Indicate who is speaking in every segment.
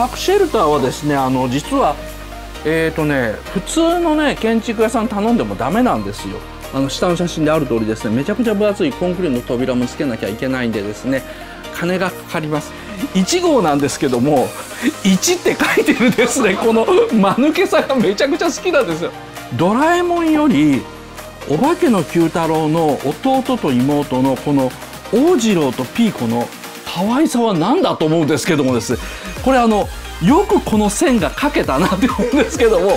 Speaker 1: 核シェルターはですねあの実はえーとね、普通の、ね、建築屋さん頼んでもダメなんですよあの下の写真である通りですねめちゃくちゃ分厚いコンクリートの扉もつけなきゃいけないんでですね金がかかります1号なんですけども1って書いてるですねこの間抜けさがめちゃくちゃ好きなんですよドラえもんよりお化けの Q 太郎の弟と妹のこの王次郎とピーコの可愛さは何だと思うんですけどもですねこれあのよくこの線が書けたなって思うんですけども。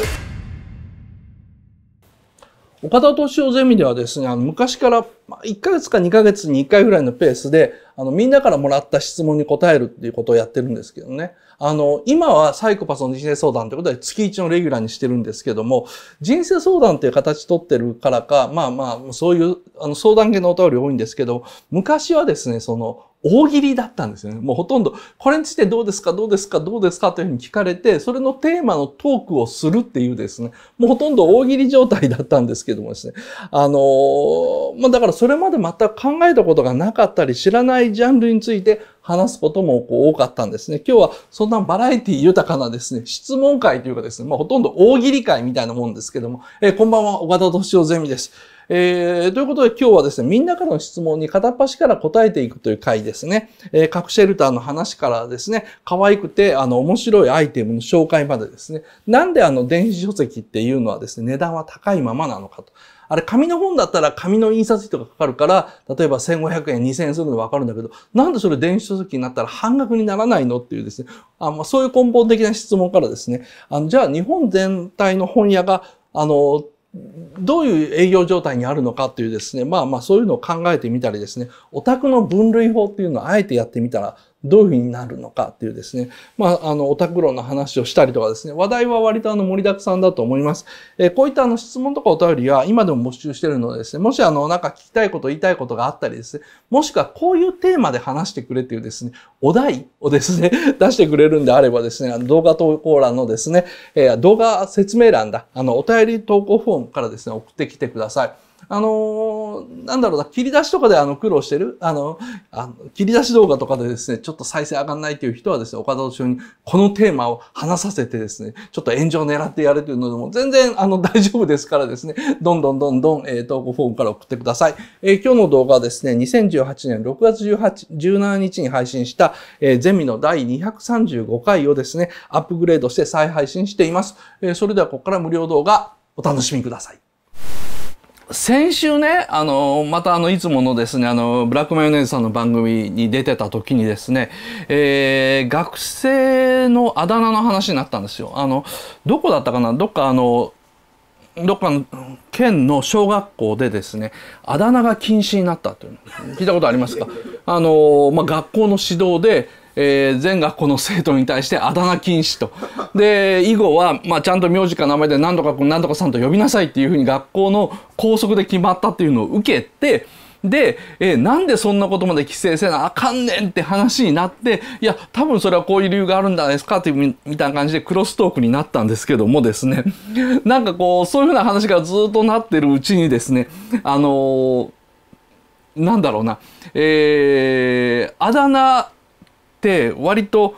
Speaker 1: 岡田敏夫ゼミではですね、あの昔から1ヶ月か2ヶ月に1回ぐらいのペースで、あのみんなからもらった質問に答えるっていうことをやってるんですけどね。あの、今はサイコパスの人生相談ということで月1のレギュラーにしてるんですけども、人生相談っていう形取ってるからか、まあまあ、そういうあの相談系のお便り多いんですけど、昔はですね、その大喜利だったんですよね。もうほとんど、これについてどうですか、どうですか、どうですかというふうに聞かれて、それのテーマのトークをするっていうですね、もうほとんど大喜利状態だったんですけどもですね。あのー、まあ、だからそれまで全く考えたことがなかったり、知らないジャンルについて話すこともこう多かったんですね。今日はそんなバラエティ豊かなですね、質問会というかですね、まあ、ほとんど大喜利会みたいなもんですけども、えー、こんばんは、岡田敏夫ゼミです。えー、ということで今日はですね、みんなからの質問に片っ端から答えていくという回ですね。えー、シェルターの話からですね、可愛くて、あの、面白いアイテムの紹介までですね、なんであの、電子書籍っていうのはですね、値段は高いままなのかと。あれ、紙の本だったら紙の印刷費とかかかるから、例えば1500円、2000円するのわかるんだけど、なんでそれ電子書籍になったら半額にならないのっていうですね、あまあ、そういう根本的な質問からですね、あのじゃあ日本全体の本屋が、あの、どういう営業状態にあるのかというですね、まあまあそういうのを考えてみたりですね、オタクの分類法っていうのをあえてやってみたらどういうふうになるのかっていうですね、まあ、あの、オタク論の話をしたりとかですね、話題は割とあの、盛りだくさんだと思います。えー、こういったあの、質問とかお便りは今でも募集してるのでですね、もしあの、なんか聞きたいこと、言いたいことがあったりですね、もしくはこういうテーマで話してくれっていうですね、お題をですね、出してくれるんであればですね、動画投稿欄のですね、えー、動画説明欄だ、あの、お便り投稿フォームからですね、送ってきてください。あのなんだろうな、切り出しとかであの苦労してる、あの、あの切り出し動画とかでですね、ちょっと再生上がんないという人はですね、岡田と一夫にこのテーマを話させてですね、ちょっと炎上を狙ってやるというのでも全然あの大丈夫ですからですね、どんどんどんどん、えー、投稿フォームから送ってください。えー、今日の動画はですね、2018年6月18 17日に配信した、えー、ゼミの第235回をですね、アップグレードして再配信しています。えー、それではここから無料動画お楽しみください。先週ね、あの、またあの、いつものですね、あの、ブラックマヨネーズさんの番組に出てた時にですね、えー、学生のあだ名の話になったんですよ。あの、どこだったかなどっかあの、どっかの県の小学校でですね、あだ名が禁止になったというの。聞いたことありますかあの、まあ、学校の指導で、えー、全学校の生徒に対してあだ名禁止と。で、以後は、まあ、ちゃんと名字か名前で何とか何とかさんと呼びなさいっていうふうに学校の校則で決まったっていうのを受けて、で、えー、なんでそんなことまで規制せなあかんねんって話になって、いや、多分それはこういう理由があるんじゃないですかっていうみたいな感じでクロストークになったんですけどもですね、なんかこう、そういうふうな話がずっとなってるうちにですね、あのー、なんだろうな、えー、あだ名って割と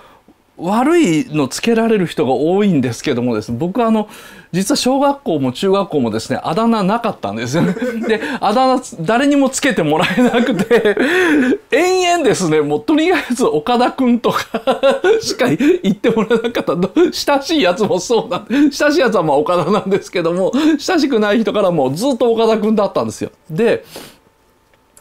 Speaker 1: 悪いのつけられる人が多いんですけどもですね僕あの実は小学校も中学校もですねあだ名なかったんですよね であだ名誰にもつけてもらえなくて 延々ですねもうとりあえず岡田君とか しか言ってもらえなかった親しいやつもそうな親しいやつはまあ岡田なんですけども親しくない人からもずっと岡田君だったんですよで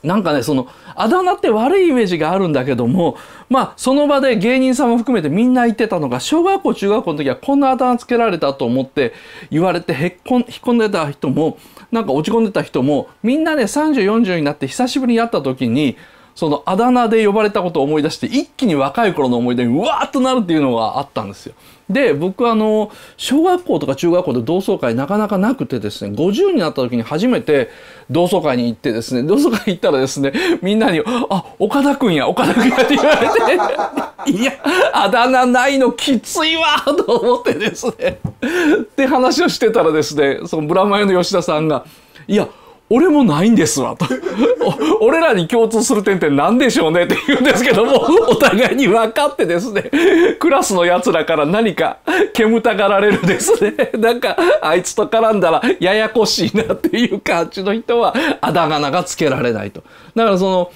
Speaker 1: なんかねそのあだ名って悪いイメージがあるんだけどもまあその場で芸人さんも含めてみんな言ってたのが小学校中学校の時はこんなあだ名つけられたと思って言われてへっこん引っ込んでた人もなんか落ち込んでた人もみんなね3040になって久しぶりに会った時にそのあだ名で呼ばれたことを思い出して一気に若い頃の思い出にうわーっとなるっていうのがあったんですよ。で僕あの小学校とか中学校で同窓会なかなかなくてですね50になった時に初めて同窓会に行ってですね同窓会行ったらですねみんなに「あ岡田君や岡田君や」って言われて「いやあだ名ないのきついわ」と思ってですねって話をしてたらですねそのブラマヨの吉田さんが「いや俺もないんですわと俺らに共通する点って何でしょうねって言うんですけどもお互いに分かってですねクラスのやつらから何か煙たがられるですねなんかあいつと絡んだらややこしいなっていう感じの人はあだ名がつけられないとだからその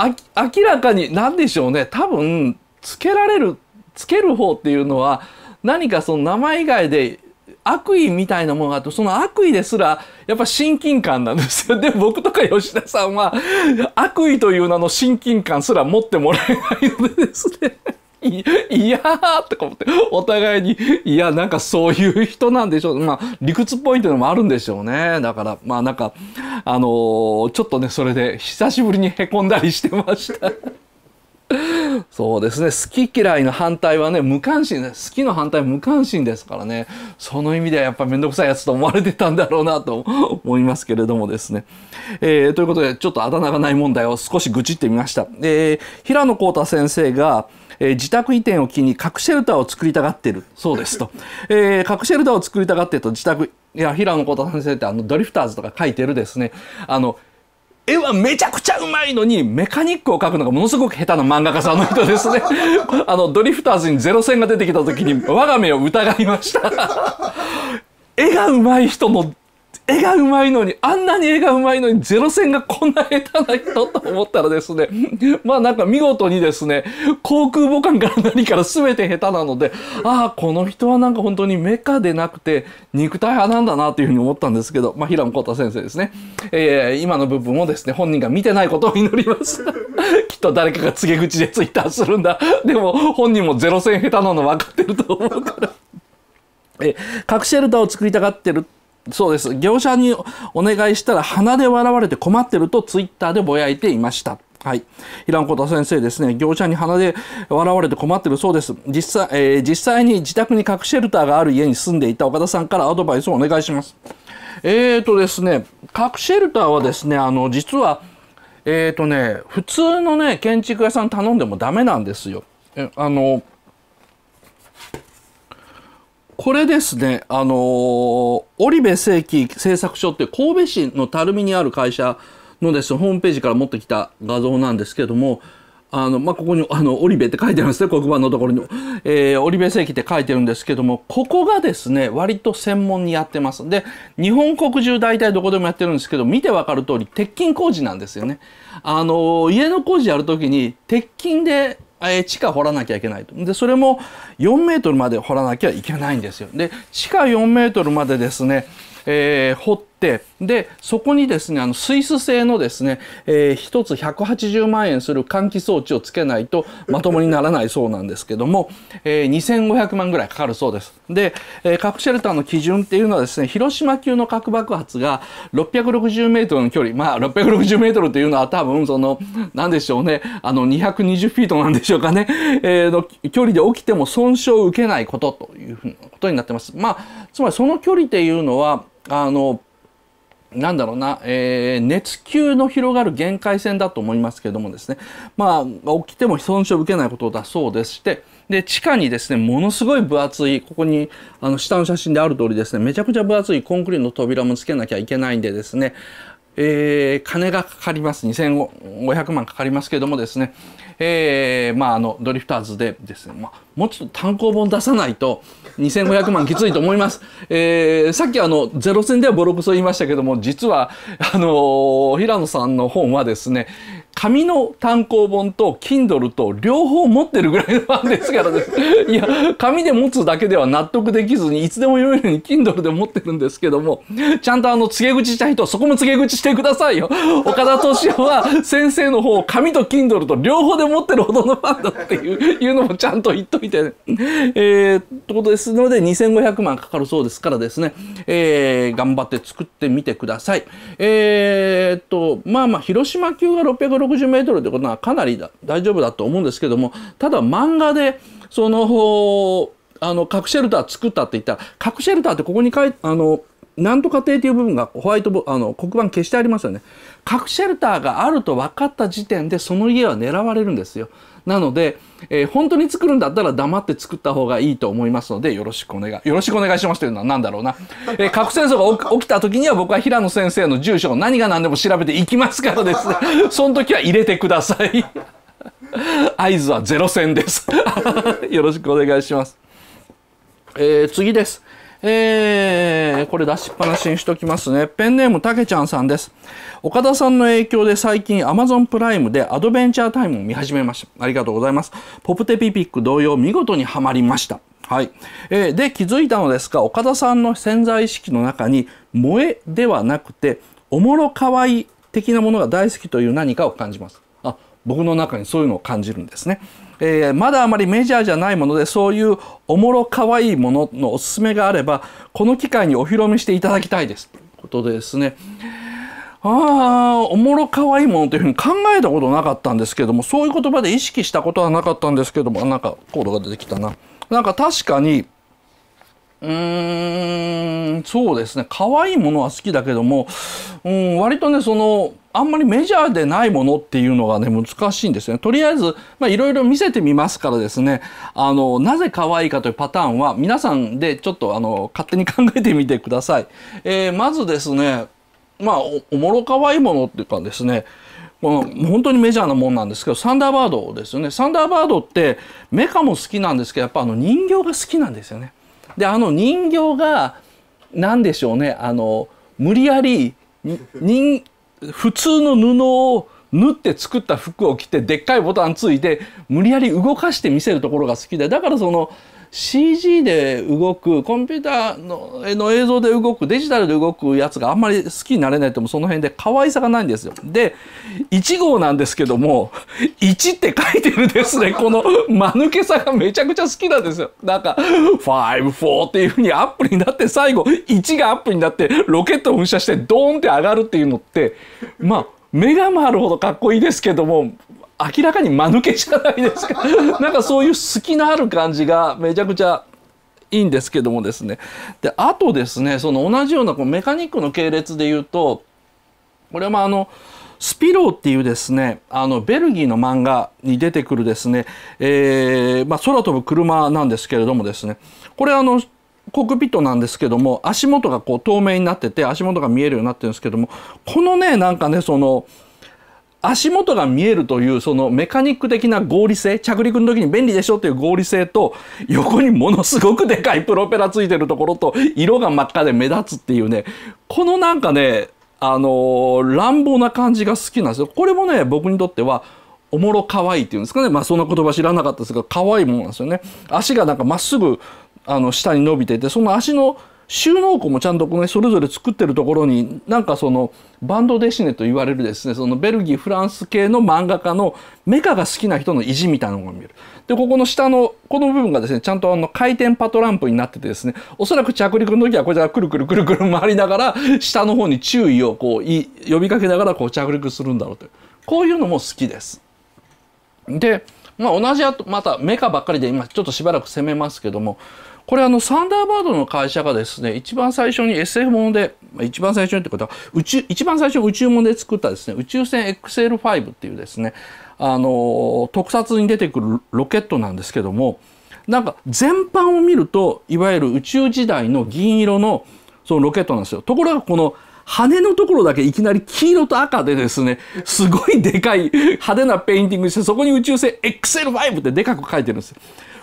Speaker 1: 明らかに何でしょうね多分つけられるつける方っていうのは何かその名前以外で悪意みたいなものがあって、その悪意ですら、やっぱ親近感なんですよ。で、僕とか吉田さんは、悪意という名の親近感すら持ってもらえないのでですね。いやーとか思って、お互いに、いや、なんかそういう人なんでしょう。まあ、理屈っぽいというのもあるんでしょうね。だから、まあなんか、あのー、ちょっとね、それで久しぶりにへこんだりしてました。そうですね好き嫌いの反対はね無関心好きの反対無関心ですからねその意味ではやっぱ面倒くさいやつと思われてたんだろうなと思いますけれどもですね。えー、ということでちょっとあだ名がない問題を少し愚痴ってみました。えー、平野幸太先生がえー、自宅移転を機に核シェルターを作りたがってるそうですと、えー、核シェルターを作りたがってると自宅いや平野幸太先生ってあのドリフターズとか書いてるですねあの絵はめちゃくちゃうまいのにメカニックを描くのがものすごく下手な漫画家さんの人ですね あのドリフターズにゼロ戦が出てきた時に我が目を疑いました 絵がうまい人の絵がうまいのにあんなに絵がうまいのにゼロ戦がこんな下手な人と思ったらですね まあなんか見事にですね航空母艦から何から全て下手なので ああこの人はなんか本当にメカでなくて肉体派なんだなというふうに思ったんですけど、まあ、平野幸太先生ですね、えー、今の部分をですね本人が見てないことを祈ります きっと誰かが告げ口でツイッターするんだでも本人もゼロ戦下手なの分かってると思うから。え核シェルターを作りたがってるそうです。業者にお願いしたら鼻で笑われて困ってるとツイッターでぼやいていました。はい。平尾田先生ですね、業者に鼻で笑われて困ってるそうです。実際、えー、実際に自宅に核シェルターがある家に住んでいた岡田さんからアドバイスをお願いします。えーとですね、核シェルターはですね、あの、実は、えーとね、普通のね、建築屋さん頼んでもダメなんですよ。あの、これですね、あのー、織部正規製作所って神戸市の垂水にある会社のです、ね、ホームページから持ってきた画像なんですけども、あの、まあ、ここに、あの、織部って書いてるんですね、黒板のところに。えー、織部正規って書いてるんですけども、ここがですね、割と専門にやってます。で、日本国中大体どこでもやってるんですけど、見てわかる通り、鉄筋工事なんですよね。あのー、家の工事やるときに、鉄筋でえ地下掘らなきゃいけないと。で、それも4メートルまで掘らなきゃいけないんですよ。で、地下4メートルまでですね、えー、掘っってでそこにですねあのスイス製のですね、えー、1つ180万円する換気装置をつけないとまともにならないそうなんですけども、えー、2500万ぐらいかかるそうです。で、えー、核シェルターの基準っていうのはですね広島級の核爆発が660メートルの距離まあ660メートルというのは多分その何でしょうねあの220フィートなんでしょうかね、えー、の距離で起きても損傷を受けないことというふうなことになってます。まあ、つまりその距離っていうのはあのなんだろうな、えー、熱球の広がる限界線だと思いますけどもですね、まあ、起きても損傷を受けないことだそうでして、で、地下にですね、ものすごい分厚い、ここに、あの、下の写真である通りですね、めちゃくちゃ分厚いコンクリートの扉もつけなきゃいけないんでですね、えー、金がかかります2500万かかりますけどもですね、えー、まああのドリフターズでですね、まあ、もうちょっと単行本出さないと2500万きついと思います、えー、さっきあのゼロ戦ではボロクソ言いましたけども実はあのー、平野さんの本はですね、紙の単行本と Kindle と両方持ってるぐらいのファンですからです。いや、紙で持つだけでは納得できずに、いつでも読めるように Kindle で持ってるんですけども、ちゃんとあの、告げ口した人、そこも告げ口してくださいよ。岡田敏夫は先生の方、紙と Kindle と両方で持ってるほどのファンだっていういうのもちゃんと言っといてね。えー、とことですので、2500万かかるそうですからですね、えー、頑張って作ってみてください。えー、っと、まあまあ、広島級が660 160メートルってことはかなり大丈夫だと思うんですけども、ただ漫画で、その、あの、核シェルター作ったって言ったら、核シェルターってここに書いて、あの、なんとか亭っていう部分がホワイトあの黒板消してありますよね。核シェルターがあると分かった時点でその家は狙われるんですよ。なので、えー、本当に作るんだったら黙って作った方がいいと思いますのでよろしくお願いよろしくお願いしますというのは何だろうな、えー、核戦争が起きた時には僕は平野先生の住所を何が何でも調べていきますからですね その時は入れてください合図はゼロ戦です よろしくお願いします、えー、次ですえー、これ出しっぱなしにしときますね。ペンネームたけちゃんさんです。岡田さんの影響で最近 Amazon プライムでアドベンチャータイムを見始めました。ありがとうございます。ポプテピピック同様見事にはまりました。はい。えー、で、気づいたのですが、岡田さんの潜在意識の中に、萌えではなくて、おもろかわい的なものが大好きという何かを感じます。あ、僕の中にそういうのを感じるんですね。えー、まだあまりメジャーじゃないものでそういうおもろかわいいもののおすすめがあればこの機会にお披露目していただきたいですということでですねああおもろかわいいものというふうに考えたことなかったんですけどもそういう言葉で意識したことはなかったんですけどもなんかコードが出てきたな。なんか確かにうーんそうですね可愛いものは好きだけども、うん、割とねそのあんまりメジャーでないものっていうのがね難しいんですよね。とりあえずいろいろ見せてみますからですねあのなぜ可愛いかというパターンは皆さんでちょっとあの勝手に考えてみてください。えー、まずですねまあおもろ可愛いものっていうかですねこの本当にメジャーなもんなんですけどサンダーバードですよねサンダーバードってメカも好きなんですけどやっぱあの人形が好きなんですよね。であの人形が何でしょうねあの無理やり人普通の布を縫って作った服を着てでっかいボタンついて無理やり動かして見せるところが好きでだからその CG で動くコンピューターのの映像で動くデジタルで動くやつがあんまり好きになれないともその辺で可愛さがないんですよ。で1号なんですけども「1 」って書いてるですねこの間抜けさがめちゃくちゃ好きなんですよ。なんか「5-4」っていうふうにアップになって最後1がアップになってロケットを噴射してドーンって上がるっていうのってまあ目が回るほどかっこいいですけども明らかに間抜けじゃないですか なんかそういう隙のある感じがめちゃくちゃいいんですけどもですねであとですねその同じようなこうメカニックの系列で言うとこれはまああのスピローっていうですねあのベルギーの漫画に出てくるですね、えー、まあ、空飛ぶ車なんですけれどもですねこれあのコックピットなんですけども足元がこう透明になってて足元が見えるようになってるんですけどもこのねなんかねその足元が見えるというそのメカニック的な合理性着陸の時に便利でしょという合理性と横にものすごくでかいプロペラついてるところと色が真っ赤で目立つっていうねこのなんかねあの乱暴な感じが好きなんですよ。これもね僕にとってはおもろ可愛いっていうんですかねまあそんな言葉知らなかったですが可愛いものなんですよね。足がなんかまっすぐあの下に伸びててその足の収納庫もちゃんとねそれぞれ作ってるところになんかそのバンドデシネと言われるですねそのベルギーフランス系の漫画家のメカが好きな人の意地みたいなのが見えるでここの下のこの部分がですねちゃんとあの回転パトランプになっててですねおそらく着陸の時はこちらくるくるくるくる回りながら下の方に注意をこう呼びかけながらこう着陸するんだろうというこういうのも好きです。でまあ、同じまたメカばっかりで今ちょっとしばらく攻めますけどもこれあのサンダーバードの会社がですね一番最初に SF もので一番最初にってことは宇宙一番最初宇宙もので作ったですね宇宙船 XL5 っていうですねあの特撮に出てくるロケットなんですけどもなんか全般を見るといわゆる宇宙時代の銀色のそのロケットなんですよ。ところがこの羽のところだけいきなり黄色と赤でですね、すごいでかい派手なペインティングして、そこに宇宙船 XL5 ってでかく書いてるんですよ。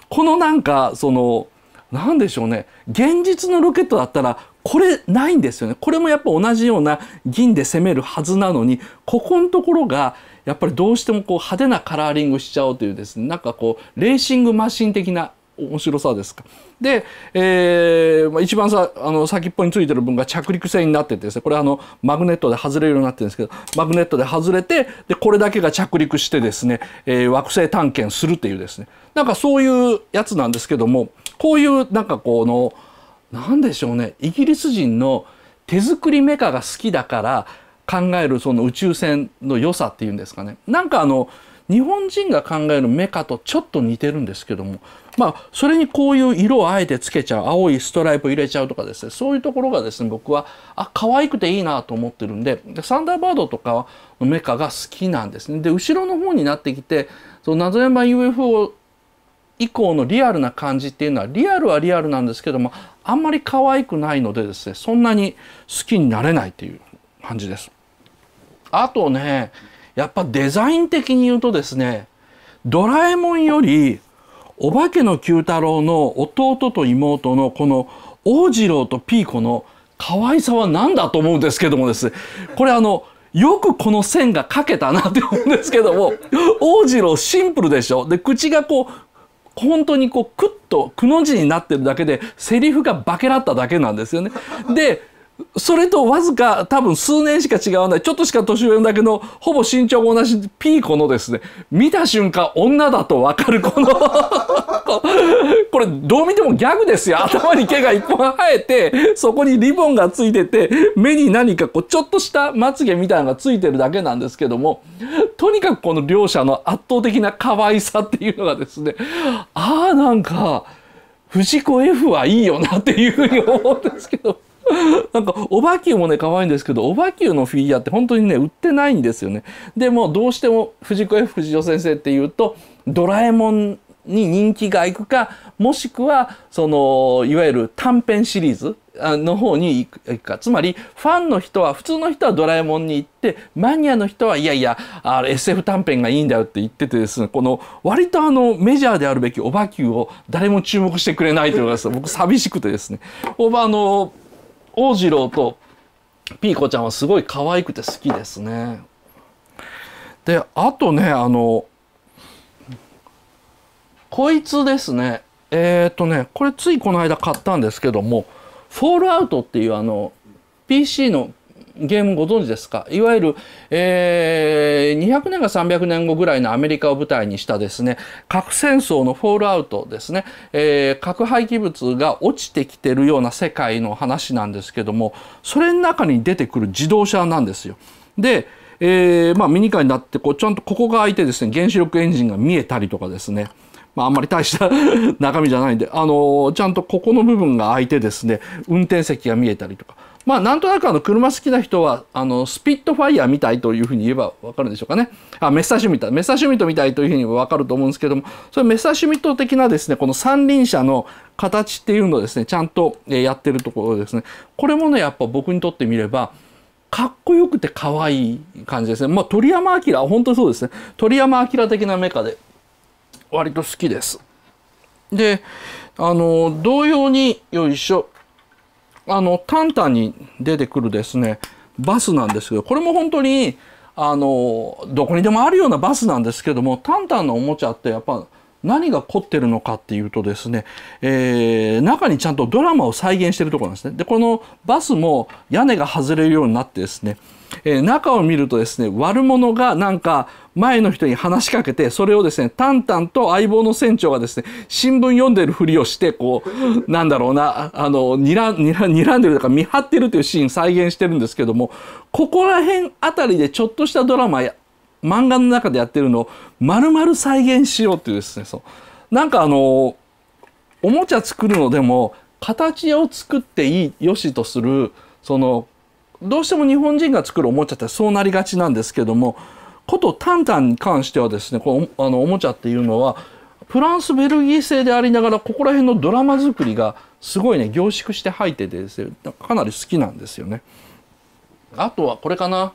Speaker 1: このなんか、その、何でしょうね現実のロケットだったらこれないんですよねこれもやっぱ同じような銀で攻めるはずなのにここのところがやっぱりどうしてもこう派手なカラーリングしちゃおうというですねなんかこうレーシングマシン的な面白さですか。で、えーまあ、一番さあの先っぽについてる分が着陸船になっててですねこれあのマグネットで外れるようになってるんですけどマグネットで外れてでこれだけが着陸してですね、えー、惑星探検するっていうですねなんかそういうやつなんですけどもこういうなんかこの何でしょうねイギリス人の手作りメカが好きだから考えるその宇宙船の良さっていうんですかねなんかあの日本人が考えるメカとちょっと似てるんですけどもまあそれにこういう色をあえてつけちゃう青いストライプ入れちゃうとかですねそういうところがですね僕はあ可愛くていいなと思ってるんでサンダーバードとかのメカが好きなんですね。で後ろの方になってきてその謎山 UFO 以降のリアルな感じっていうのはリアルはリアルなんですけどもあんまり可愛くないのでですねそんなに好きになれないっていう感じです。あとねやっぱデザイン的に言うとですねドラえもんよりお化けの九太郎の弟と妹のこの大次郎とピーコの可愛さは何だと思うんですけどもですねこれあのよくこの線が描けたなって思うんですけども大次郎シンプルでしょで口がこう本当にこうクッとくの字になってるだけでセリフが化けらっただけなんですよね。でそれとわずか多分数年しか違わないちょっとしか年上だけどほぼ身長も同じピーコのですね見た瞬間女だとわかるこの これどう見てもギャグですよ頭に毛が一本生えてそこにリボンがついてて目に何かこうちょっとしたまつげみたいなのがついてるだけなんですけどもとにかくこの両者の圧倒的な可愛さっていうのがですねああなんか藤子 F はいいよなっていうふうに思うんですけど。なんか、オバキューもね、可愛いんですけど、オバキューのフィギュアって本当にね、売ってないんですよね。でも、どうしても藤子 F 不二雄先生っていうと、ドラえもんに人気がいくか、もしくは、その、いわゆる短編シリーズの方に行くか。つまり、ファンの人は、普通の人はドラえもんに行って、マニアの人はいやいや、あ SF 短編がいいんだよって言っててですね、この、割とあの、メジャーであるべきオバキューを誰も注目してくれないというのが僕寂しくてですね。オバの、王次郎とピーコちゃんはすごい可愛くて好きですね。であとねあのこいつですねえー、っとねこれついこの間買ったんですけども「フォールアウト」っていうあの PC のゲームご存知ですかいわゆる、えー、200年か300年後ぐらいのアメリカを舞台にしたですね、核戦争のフォールアウトですね、えー、核廃棄物が落ちてきてるような世界の話なんですけども、それの中に出てくる自動車なんですよ。で、えー、まあ、ミニカーになってこうちゃんとここが開いてですね原子力エンジンが見えたりとかですね、まあ、あんまり大した 中身じゃないんで、あのー、ちゃんとここの部分が開いてですね運転席が見えたりとかまあ、なんとなくあの車好きな人はあのスピットファイアみたいというふうに言えば分かるんでしょうかねあメッサーシュミットメッサーシュミットみたいというふうに分かると思うんですけどもそれメッサーシュミット的なですねこの三輪車の形っていうのをですねちゃんとやってるところですねこれもねやっぱ僕にとってみればかっこよくて可愛い感じですねまあ鳥山明本当にそうですね鳥山明的なメカで割と好きですであの同様によいしょあのタンタンに出てくるですねバスなんですけどこれも本当にあのどこにでもあるようなバスなんですけどもタンタンのおもちゃってやっぱ何が凝ってるのかっていうとですね、えー、中にちゃんとドラマを再現してるところなんですね。でこのバスも屋根が外れるようになってですねえー、中を見るとですね悪者がなんか前の人に話しかけてそれをですね淡々と相棒の船長がですね新聞読んでるふりをしてこうなんだろうなあのにらにらんでるとか見張ってるというシーン再現してるんですけどもここら辺あたりでちょっとしたドラマや漫画の中でやってるのを丸々再現しようっていうですねそうなんかあのおもちゃ作るのでも形を作っていいよしとするそのどうしても日本人が作るおもちゃってそうなりがちなんですけどもことタンタンに関してはですねこのあのおもちゃっていうのはフランスベルギー製でありながらここら辺のドラマ作りがすごいね凝縮して入っててですねかなり好きなんですよね。あとはこれかな、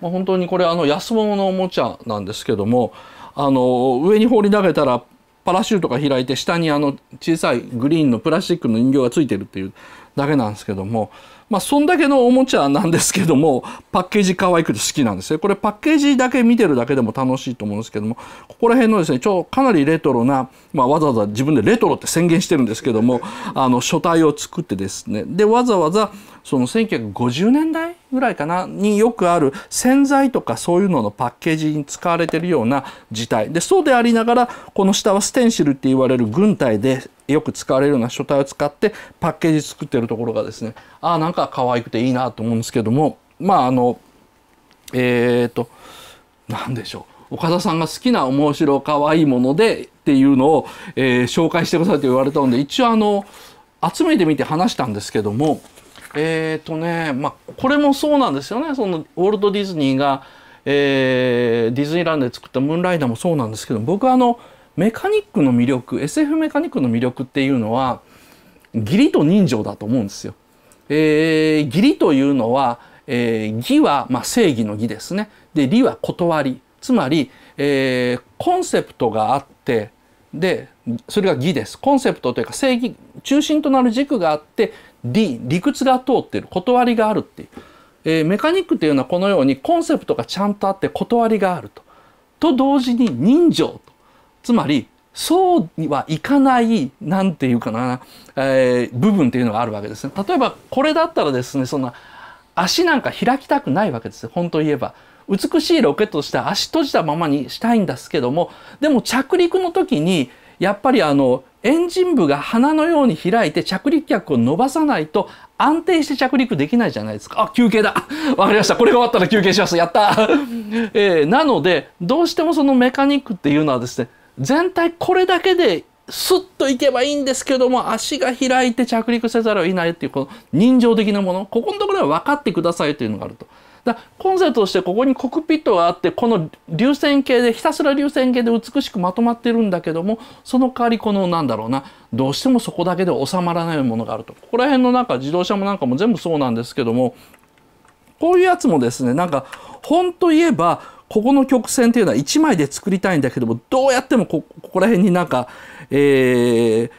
Speaker 1: まあ、本当にこれあの安物のおもちゃなんですけどもあの上に放り投げたらパラシュートが開いて下にあの小さいグリーンのプラスチックの人形がついてるっていうだけなんですけどもまあ、そんだけのおもちゃなんですけどもパッケージ可愛くて好きなんですねこれパッケージだけ見てるだけでも楽しいと思うんですけどもここら辺のですねちょかなりレトロな、まあ、わざわざ自分でレトロって宣言してるんですけどもあの書体を作ってですねでわざわざその1950年代ぐらいかなによくある洗剤とかそういうののパッケージに使われてるような事態でそうでありながらこの下はステンシルって言われる軍隊でよく使われるような書体を使ってパッケージ作ってるところがですねああなんか可愛くていいなと思うんですけどもまああのえっ、ー、と何でしょう岡田さんが好きな面白可愛いものでっていうのを、えー、紹介してくださいと言われたので一応あの集めてみて話したんですけどもえっ、ー、とね、まあ、これもそうなんですよね。そのウォルト・ディズニーが、えー、ディズニーランドで作ったムーンライダーもそうなんですけど、僕はあの、メカニックの魅力、SF メカニックの魅力っていうのは、義理と人情だと思うんですよ。えー、義理というのは、えー、義は、まあ、正義の義ですね。で、理は断り。つまり、えー、コンセプトがあって、でそれが義ですコンセプトというか正義中心となる軸があって理理屈が通っている断りがあるっていう、えー、メカニックっていうのはこのようにコンセプトがちゃんとあって断りがあると。と同時に人情とつまりそうにはいかないなんていうかな、えー、部分っていうのがあるわけですね。例えばこれだったらですねそんな足なんか開きたくないわけです本当言えば。美しいロケットとして足閉じたままにしたいんですけどもでも着陸の時にやっぱりあのエンジン部が花のように開いて着陸脚を伸ばさないと安定して着陸できないじゃないですか。あ、休憩だ。わかりました。これが終わったら休憩します。やった。えー、なので、どうしてもそのメカニックっていうのはですね、全体これだけでスッといけばいいんですけども、足が開いて着陸せざるを得ないっていう、この人情的なもの、ここのところは分かってくださいというのがあると。だコンセプトとしてここにコックピットがあってこの流線形でひたすら流線形で美しくまとまってるんだけどもその代わりこのなんだろうなどうしてもそこだけで収まらないものがあるとここら辺のなんか自動車もなんかも全部そうなんですけどもこういうやつもですねなんか本といえばここの曲線っていうのは1枚で作りたいんだけどもどうやってもここら辺になんかえー、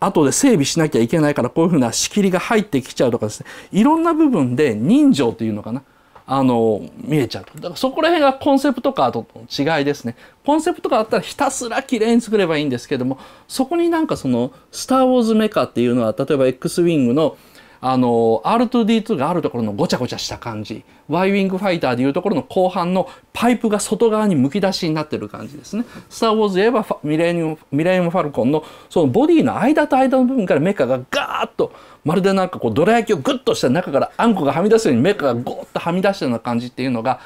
Speaker 1: 後で整備しなきゃいけないからこういうふうな仕切りが入ってきちゃうとかですねいろんな部分で人情というのかなあの見えちゃうだからそこら辺がコンセプトカーとの違いですねコンセプトカーだったらひたすら綺麗に作ればいいんですけどもそこになんかその「スター・ウォーズ・メカ」っていうのは例えば X ウィングの「あの R2D2 があるところのごちゃごちゃした感じ Y ウィングファイターでいうところの後半のパイプが外側にむき出しになってる感じですね。スター・ウォーズ言えばミレニウムミレニウム・ファルコンのそのボディの間と間の部分からメカがガーッとまるでなんかこうどら焼きをグッとした中からあんこがはみ出すようにメカがゴーッとはみ出したような感じっていうのが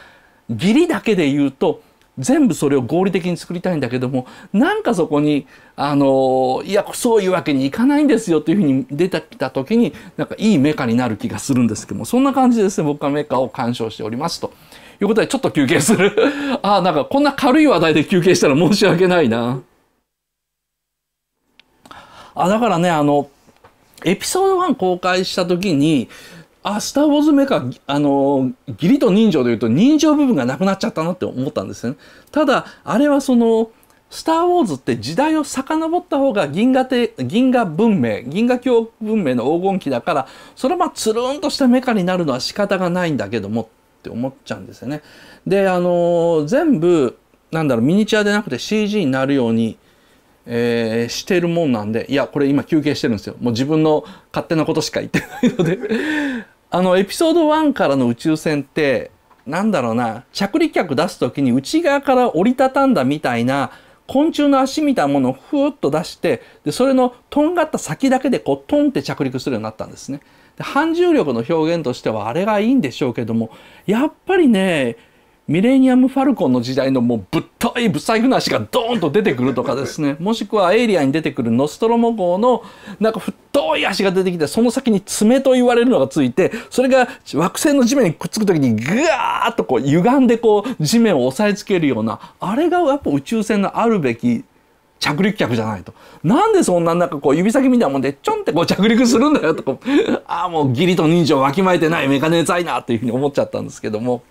Speaker 1: ギリだけで言うと全部それを合理的に作りたいんだけどもなんかそこにあのいやそういうわけにいかないんですよというふうに出てきた時になんかいいメカになる気がするんですけどもそんな感じですね僕はメカを鑑賞しておりますということでちょっと休憩する ああなんかこんな軽い話題で休憩したら申し訳ないなあだからねあのエピソード1公開した時にあ、スター・ウォーズメーカー、あの、義理と人情で言うと人情部分がなくなっちゃったなって思ったんですね。ただ、あれはその、スター・ウォーズって時代を遡った方が銀河て銀河文明、銀河教文明の黄金期だから、それはまあつるんとしたメカになるのは仕方がないんだけどもって思っちゃうんですよね。で、あの全部、なんだろう、ミニチュアでなくて CG になるように、えー、してるもんなんで、いや、これ今休憩してるんですよ。もう自分の勝手なことしか言ってないのであのエピソード1からの宇宙船ってなんだろうな着陸客出す時に内側から折りたたんだみたいな昆虫の足みたいなものをふーっと出してでそれのとんがった先だけでこうトンって着陸するようになったんですね。で反重力の表現としてはあれがいいんでしょうけどもやっぱりねミレニアム・ファルコンの時代のもうぶっといぶさいふな足がドーンと出てくるとかですねもしくはエイリアンに出てくるノストロモ号のなんか太い足が出てきてその先に爪と言われるのがついてそれが惑星の地面にくっつく時にぐわーっとこう歪んでこう地面を押さえつけるようなあれがやっぱ宇宙船のあるべき着陸客じゃないと。なんでそんななんかこう指先みたいなもんでちょんってこう着陸するんだよとかああもう義理と人情わきまえてないメカネザイナーっていうふうに思っちゃったんですけども。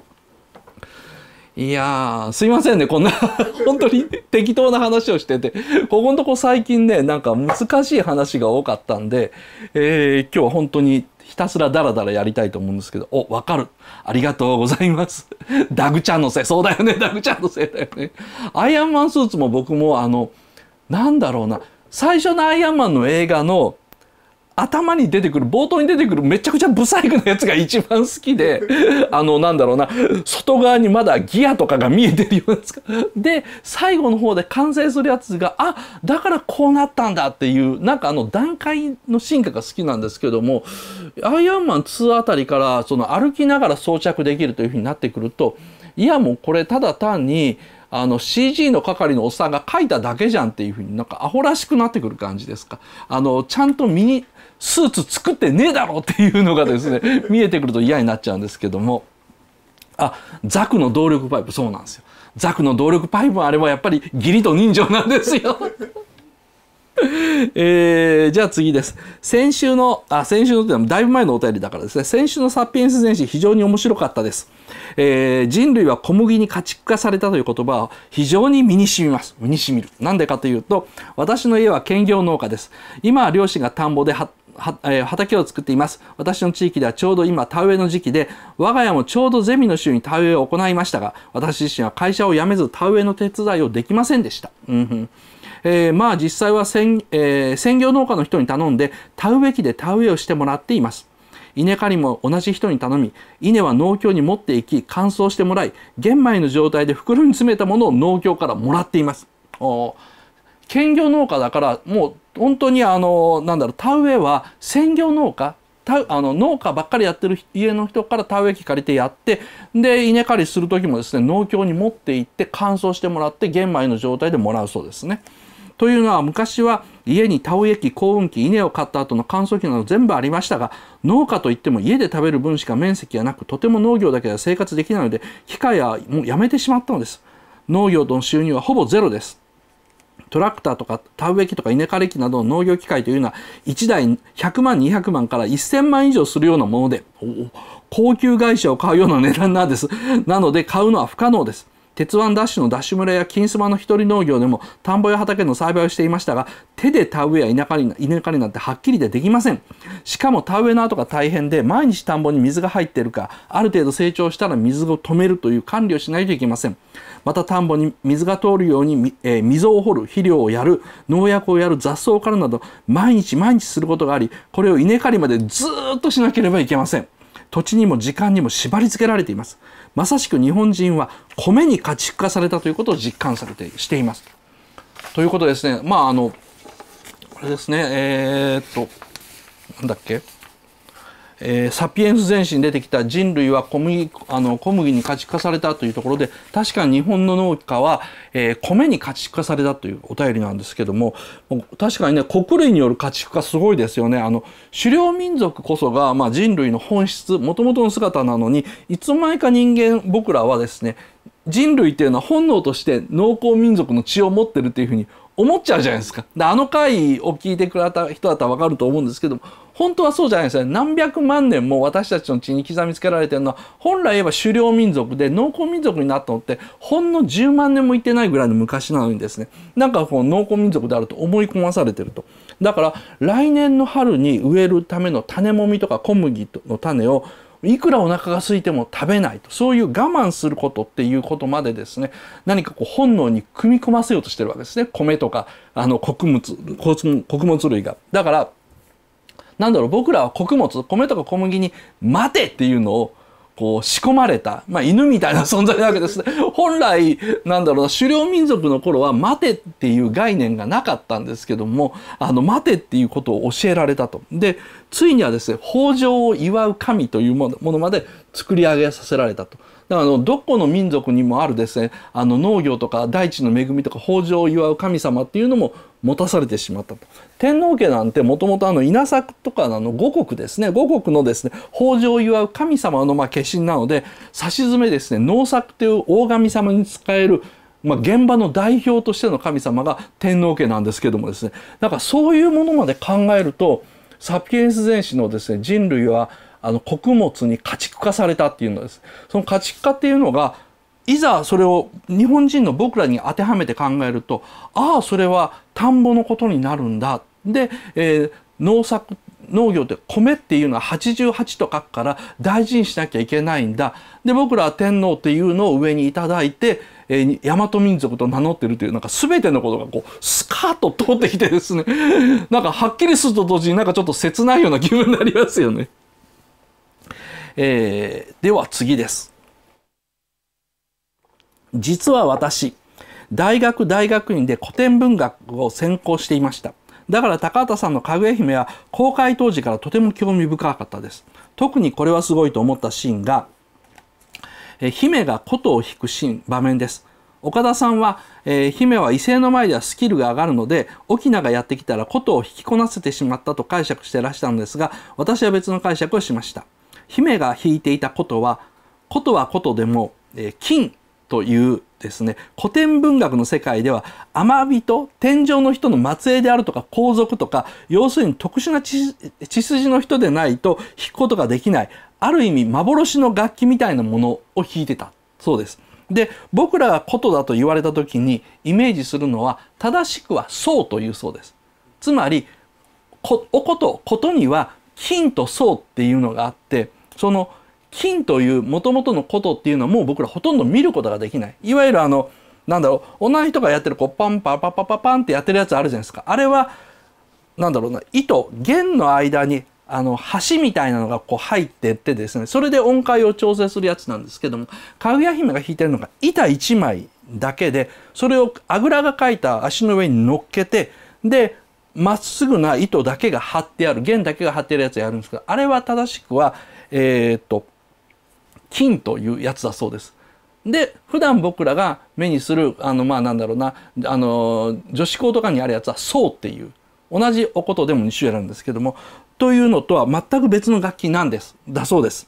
Speaker 1: いやすいませんね、こんな 本当に適当な話をしてて、ここのとこ最近ね、なんか難しい話が多かったんで、えー、今日は本当にひたすらダラダラやりたいと思うんですけど、お、わかる。ありがとうございます。ダグちゃんのせい、そうだよね、ダグちゃんのせいだよね。アイアンマンスーツも僕も、あの、なんだろうな、最初のアイアンマンの映画の、頭に出てくる冒頭に出てくるめちゃくちゃブサイクなやつが一番好きで あのなんだろうな外側にまだギアとかが見えてるようなやつで最後の方で完成するやつがあだからこうなったんだっていうなんかあの段階の進化が好きなんですけどもアイアンマン2あたりからその歩きながら装着できるというふうになってくるといやもうこれただ単にあの CG の係のおっさんが書いただけじゃんっていうふうになんかアホらしくなってくる感じですかあのちゃんと身にスーツ作ってねえだろっていうのがですね 見えてくると嫌になっちゃうんですけどもあザクの動力パイプそうなんですよザクの動力パイプあれはやっぱり義理と人情なんですよ えー、じゃあ次です。先週の、あ、先週のってのはだいぶ前のお便りだからですね。先週のサピエンス全史非常に面白かったです。えー、人類は小麦に家畜化されたという言葉を非常に身に染みます。身に染みる。なんでかというと、私の家は兼業農家です。今は両親が田んぼではえー、畑を作っています。私の地域ではちょうど今田植えの時期で、我が家もちょうどゼミの週に田植えを行いましたが、私自身は会社を辞めず田植えの手伝いをできませんでした。うんんえー、まあ実際は専,、えー、専業農家の人に頼んで、田植え機で田植えをしてもらっています。稲刈りも同じ人に頼み、稲は農協に持っていき、乾燥してもらい、玄米の状態で袋に詰めたものを農協からもらっています。おー兼業農家だからもう本当にあのなんだろう田植えは専業農家たあの農家ばっかりやってる家の人から田植え機借りてやってで稲刈りする時もですね農協に持って行って乾燥してもらって玄米の状態でもらうそうですね。というのは昔は家に田植え機耕運機稲を買った後の乾燥機など全部ありましたが農家といっても家で食べる分しか面積がなくとても農業だけでは生活できないので機械はもうやめてしまったのです農業との収入はほぼゼロですトラクターとか田植え機とか稲刈り機などの農業機械というのは1台100万200万から1000万以上するようなもので高級会社を買うような値段なんですなので買うのは不可能です鉄腕ダッシュのダッシュ村や金スマの一人農業でも田んぼや畑の栽培をしていましたが手で田植えや稲刈り稲刈りなんてはっきりでできませんしかも田植えの後が大変で毎日田んぼに水が入っているかある程度成長したら水を止めるという管理をしないといけませんまた田んぼに水が通るように、えー、溝を掘る肥料をやる農薬をやる雑草を刈るなど毎日毎日することがありこれを稲刈りまでずっとしなければいけません土地にも時間にも縛り付けられていますまさしく日本人は米に家畜化されたということを実感されてしていますということですねまああのこれですねえー、っとなんだっけえー、サピエンス前史に出てきた人類は小麦あの小麦に家畜化されたというところで確かに日本の農家は、えー、米に家畜化されたというお便りなんですけども確かにね穀類による家畜化すごいですよねあの狩猟民族こそが、まあ、人類の本質もともとの姿なのにいつの間にか人間僕らはですね人類っていうのは本能として農耕民族の血を持ってるっていうふうに思っちゃうじゃないですか。であの回を聞いてくれた人だったらわかると思うんですけども本当はそうじゃないですね何百万年も私たちの血に刻みつけられてるのは本来言えば狩猟民族で農耕民族になったのってほんの10万年もいってないぐらいの昔なのにですねなんかこう農耕民族であると思い込まされてるとだから来年の春に植えるための種もみとか小麦の種をいくらお腹が空いても食べないとそういう我慢することっていうことまでですね何かこう本能に組み込ませようとしてるわけですね米とかあの穀物穀物類が。だからなんだろう僕らは穀物米とか小麦に「待て!」っていうのをこう仕込まれた、まあ、犬みたいな存在なわけです 本来なんだろう狩猟民族の頃は「待て」っていう概念がなかったんですけども「あの待て」っていうことを教えられたと。でついにはですね豊穣を祝う神というものまで作り上げさせられたと。だからあのどこの民族にもあるですねあの農業とか大地の恵みとか豊穣を祝う神様っていうのも持たされてしまったと。天皇家なんてもともとあの稲作とかの五穀ですね五穀のですね豊穣を祝う神様のまあ化身なので差し詰めですね農作という大神様に仕えるまあ、現場の代表としての神様が天皇家なんですけどもですねだからそういうものまで考えるとサピエンス全史のですね人類はあの穀物に家畜化されたっていうのです。その家畜化っていうのがいざそれを日本人の僕らに当てはめて考えるとああそれは田んぼのことになるんだ。で、えー、農作農業って米っていうのは88と書くから大事にしなきゃいけないんだ。で、僕らは天皇っていうのを上にいただいて、えー、大和民族と名乗ってるという、なんか全てのことがこう、スカーッと通ってきてですね、なんかはっきりすると同時になんかちょっと切ないような気分になりますよね。えー、では次です。実は私、大学大学院で古典文学を専攻していました。だから高畑さんのかぐや姫は公開当時からとても興味深かったです。特にこれはすごいと思ったシーンが、え姫が琴を弾くシーン、場面です。岡田さんは、えー、姫は威勢の前ではスキルが上がるので、沖縄がやってきたら琴を引きこなせてしまったと解釈してらしたのですが、私は別の解釈をしました。姫が弾いていた琴は、琴は琴でも、えー、金というですね古典文学の世界では天人天上の人の末裔であるとか皇族とか要するに特殊な血筋の人でないと弾くことができないある意味幻の楽器みたいなものを弾いてたそうです。で僕らが琴だと言われた時にイメージするのは正しくは「そう」というそうです。つまりおこ琴には金と宋っていうのがあってその「金というもともとのことっていうのはもう僕らほとんど見ることができない。いわゆるあの、なんだろう、同じ人がやってるこうパンパパパパパンってやってるやつあるじゃないですか。あれは、なんだろうな、糸、弦の間にあの橋みたいなのがこう入ってってですねそれで音階を調整するやつなんですけどもかぐや姫が弾いてるのが板1枚だけでそれをあぐらがかいた足の上に乗っけてでまっすぐな糸だけが張ってある弦だけが張ってるやつやるんですけどあれは正しくはえー、っと金というやつだそうです。で普段僕らが目にするあのまあなんだろうなあの女子校とかにあるやつは「そう」っていう同じおことでも2種類あるんですけどもというのとは全く別の楽器なんですだそうです。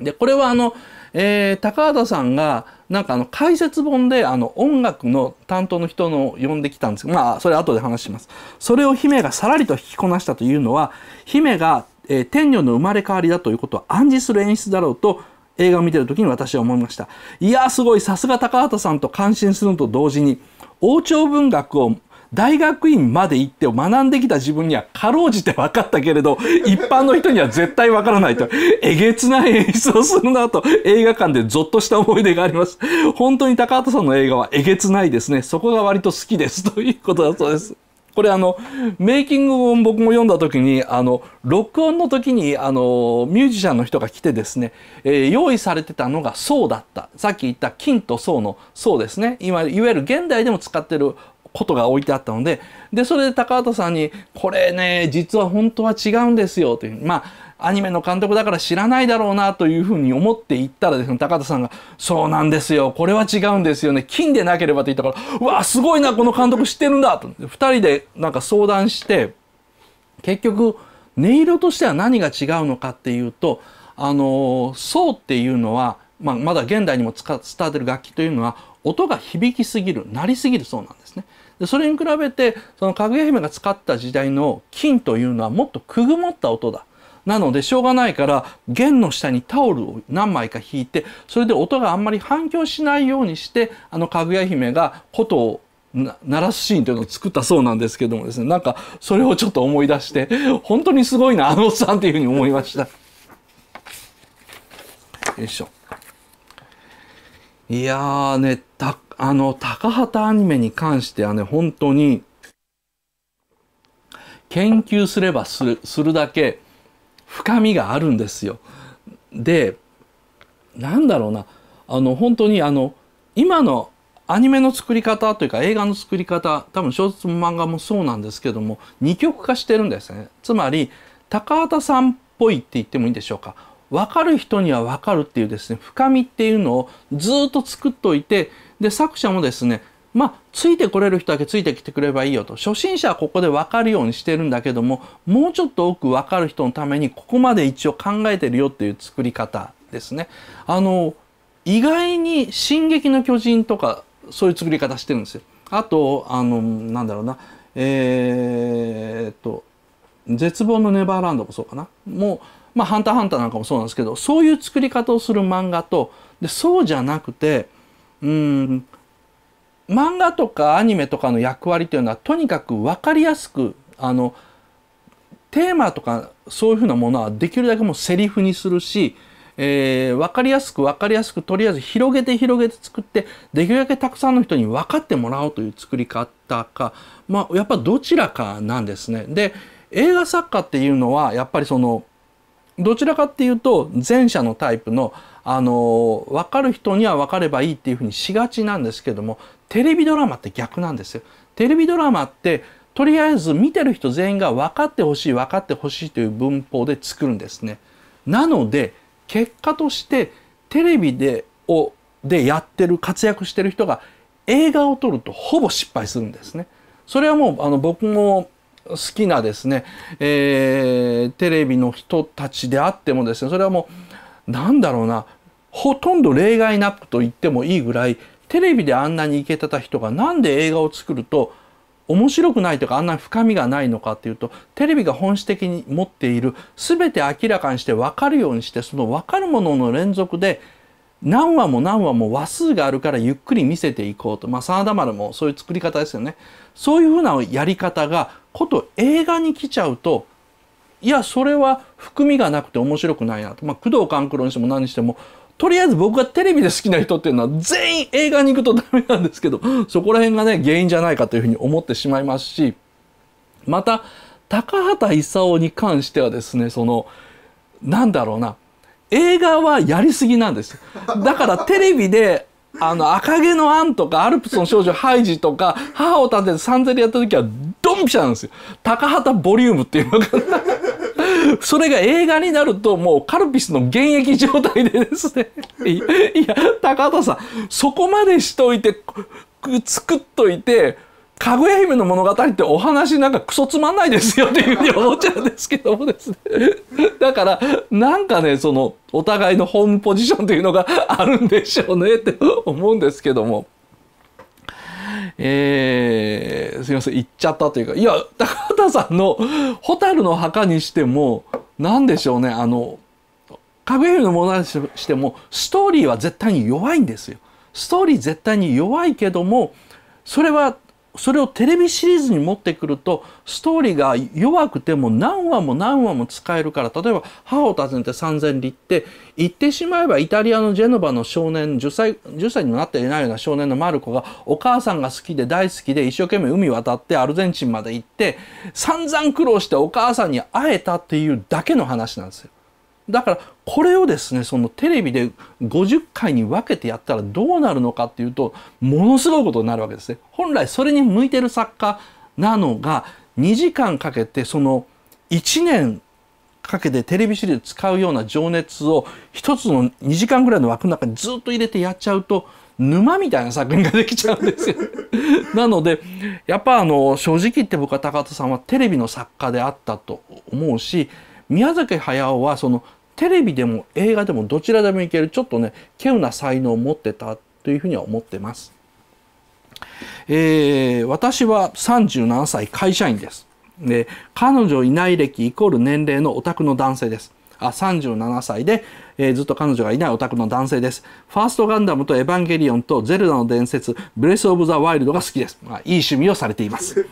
Speaker 1: でこれはあの、えー、高畑さんがなんかあの解説本であの音楽の担当の人の呼んできたんですけどまあそれ後で話します。それを姫がさらりと弾きこなしたというのは姫がえー、天女の生まれ変わりだということを暗示する演出だろうと映画を見てる時に私は思いましたいやすごいさすが高畑さんと感心するのと同時に王朝文学を大学院まで行って学んできた自分にはかろうじて分かったけれど 一般の人には絶対分からないとえげつない演出をするなと映画館でゾッとした思い出があります本当に高畑さんの映画はえげつないですねそこが割と好きですということだそうですこれあのメイキングを僕も読んだ時にあの録音の時にあのミュージシャンの人が来てですね、えー、用意されてたのがそうだったさっき言った金と層の層ですね今いわゆる現代でも使ってることが置いてあったのででそれで高畑さんに「これね実は本当は違うんですよ」というまあアニメの監督だから知らないだろうなというふうに思っていったらですね、高田さんが、そうなんですよ、これは違うんですよね、金でなければって言ったから、うわ、すごいな、この監督知ってるんだと、2人でなんか相談して、結局、音色としては何が違うのかっていうと、あの、層っていうのは、まあ、まだ現代にも伝わってる楽器というのは、音が響きすぎる、鳴りすぎるそうなんですね。でそれに比べてそのかぐや姫が使った時代の金というのはもっとくぐもった音だなのでしょうがないから弦の下にタオルを何枚か引いてそれで音があんまり反響しないようにしてあのかぐや姫が琴を鳴らすシーンというのを作ったそうなんですけどもですねなんかそれをちょっと思い出して本当にすごいなあのおっさんっていうふうに思いました。よいしょ。いやーね、た、あの、高畑アニメに関してはね、本当に、研究すればする、するだけ、深みがあるんですよ。でなんだろうなあの本当にあの今のアニメの作り方というか映画の作り方多分小説も漫画もそうなんですけども二極化してるんですねつまり高畑さんっぽいって言ってもいいんでしょうか分かる人には分かるっていうですね深みっていうのをずっと作っといてで作者もですねまあ、ついてこれる人だけついてきてくればいいよと初心者はここで分かるようにしてるんだけどももうちょっと多く分かる人のためにここまで一応考えてるよっていう作り方ですね。あの意外に「進撃の巨人」とかそういう作り方してるんですよ。あとあのなんだろうなえー、っと「絶望のネバーランド」もそうかな。もうまあ、ハンターハンターなんかもそうなんですけどそういう作り方をする漫画とでそうじゃなくてうん漫画とかアニメとかの役割というのはとにかく分かりやすくあのテーマとかそういうふうなものはできるだけもうセリフにするし、えー、分かりやすく分かりやすくとりあえず広げて広げて作ってできるだけたくさんの人に分かってもらおうという作り方か、まあ、やっぱどちらかなんですね。で映画作家っていうのはやっぱりそのどちらかっていうと前者のタイプのあの分かる人には分かればいいっていうふうにしがちなんですけどもテレビドラマって逆なんですよ。テレビドラマってとりあえず見てる人全員が分かってほしい分かってほしいという文法で作るんですね。なので結果としてテレビでをでやってる活躍してる人が映画を撮るとほぼ失敗するんですね。それはもうあの僕も好きなですね、えー、テレビの人たちであってもですねそれはもうなんだろうなほとんど例外なくと言ってもいいぐらいテレビであんなにイケてた人がなんで映画を作ると面白くないとかあんなに深みがないのかっていうとテレビが本質的に持っている全て明らかにして分かるようにしてその分かるものの連続で何話も何話も話数があるからゆっくり見せていこうとまあ真田丸もそういう作り方ですよねそういうふうなやり方がこと映画に来ちゃうといやそれは含みがなくて面白くないなと、まあ、工藤官九郎にしても何にしてもとりあえず僕がテレビで好きな人っていうのは全員映画に行くとダメなんですけど、そこら辺がね、原因じゃないかというふうに思ってしまいますし、また、高畑勲に関してはですね、その、なんだろうな、映画はやりすぎなんです。だからテレビで、あの、赤毛のアンとか、アルプスの少女ハイジとか、母を立ててサンゼリやった時は、ドンピシャなんですよ。高畑ボリュームっていうのが。それが映画になるともうカルピスの現役状態でですねいや高畑さんそこまでしといて作っといてかぐや姫の物語ってお話なんかクソつまんないですよっていうふうに思っちゃうんですけどもですねだからなんかねそのお互いのホームポジションというのがあるんでしょうねって思うんですけども。えー、すいません、言っちゃったというか、いや、高畑さんの蛍の墓にしても、何でしょうね、あの、かぐや姫のものにしても、ストーリーは絶対に弱いんですよ。ストーリー絶対に弱いけども、それはそれをテレビシリーズに持ってくるとストーリーが弱くても何話も何話も使えるから例えば「母を訪ねて三千里」って行ってしまえばイタリアのジェノバの少年10歳 ,10 歳にもなっていないような少年のマルコがお母さんが好きで大好きで一生懸命海渡ってアルゼンチンまで行って散々苦労してお母さんに会えたっていうだけの話なんですよ。だからこれをですねそのテレビで50回に分けてやったらどうなるのかっていうとものすごいことになるわけですね。本来それに向いてる作家なのが2時間かけてその1年かけてテレビシリーズ使うような情熱を一つの2時間ぐらいの枠の中にずっと入れてやっちゃうと沼みたいな作品ができちゃうんですよ なのでやっぱあの正直言って僕は高田さんはテレビの作家であったと思うし宮崎駿はそのテレビでも映画でもどちらでもいけるちょっとね稀有な才能を持ってたというふうには思ってます。えー、私は37歳会社員です。で彼女いない歴イコール年齢のオタクの男性です。あ37歳で、えー、ずっと彼女がいないオタクの男性です。ファーストガンダムとエヴァンゲリオンとゼルダの伝説、ブレス・オブ・ザ・ワイルドが好きです。まあ、いい趣味をされています、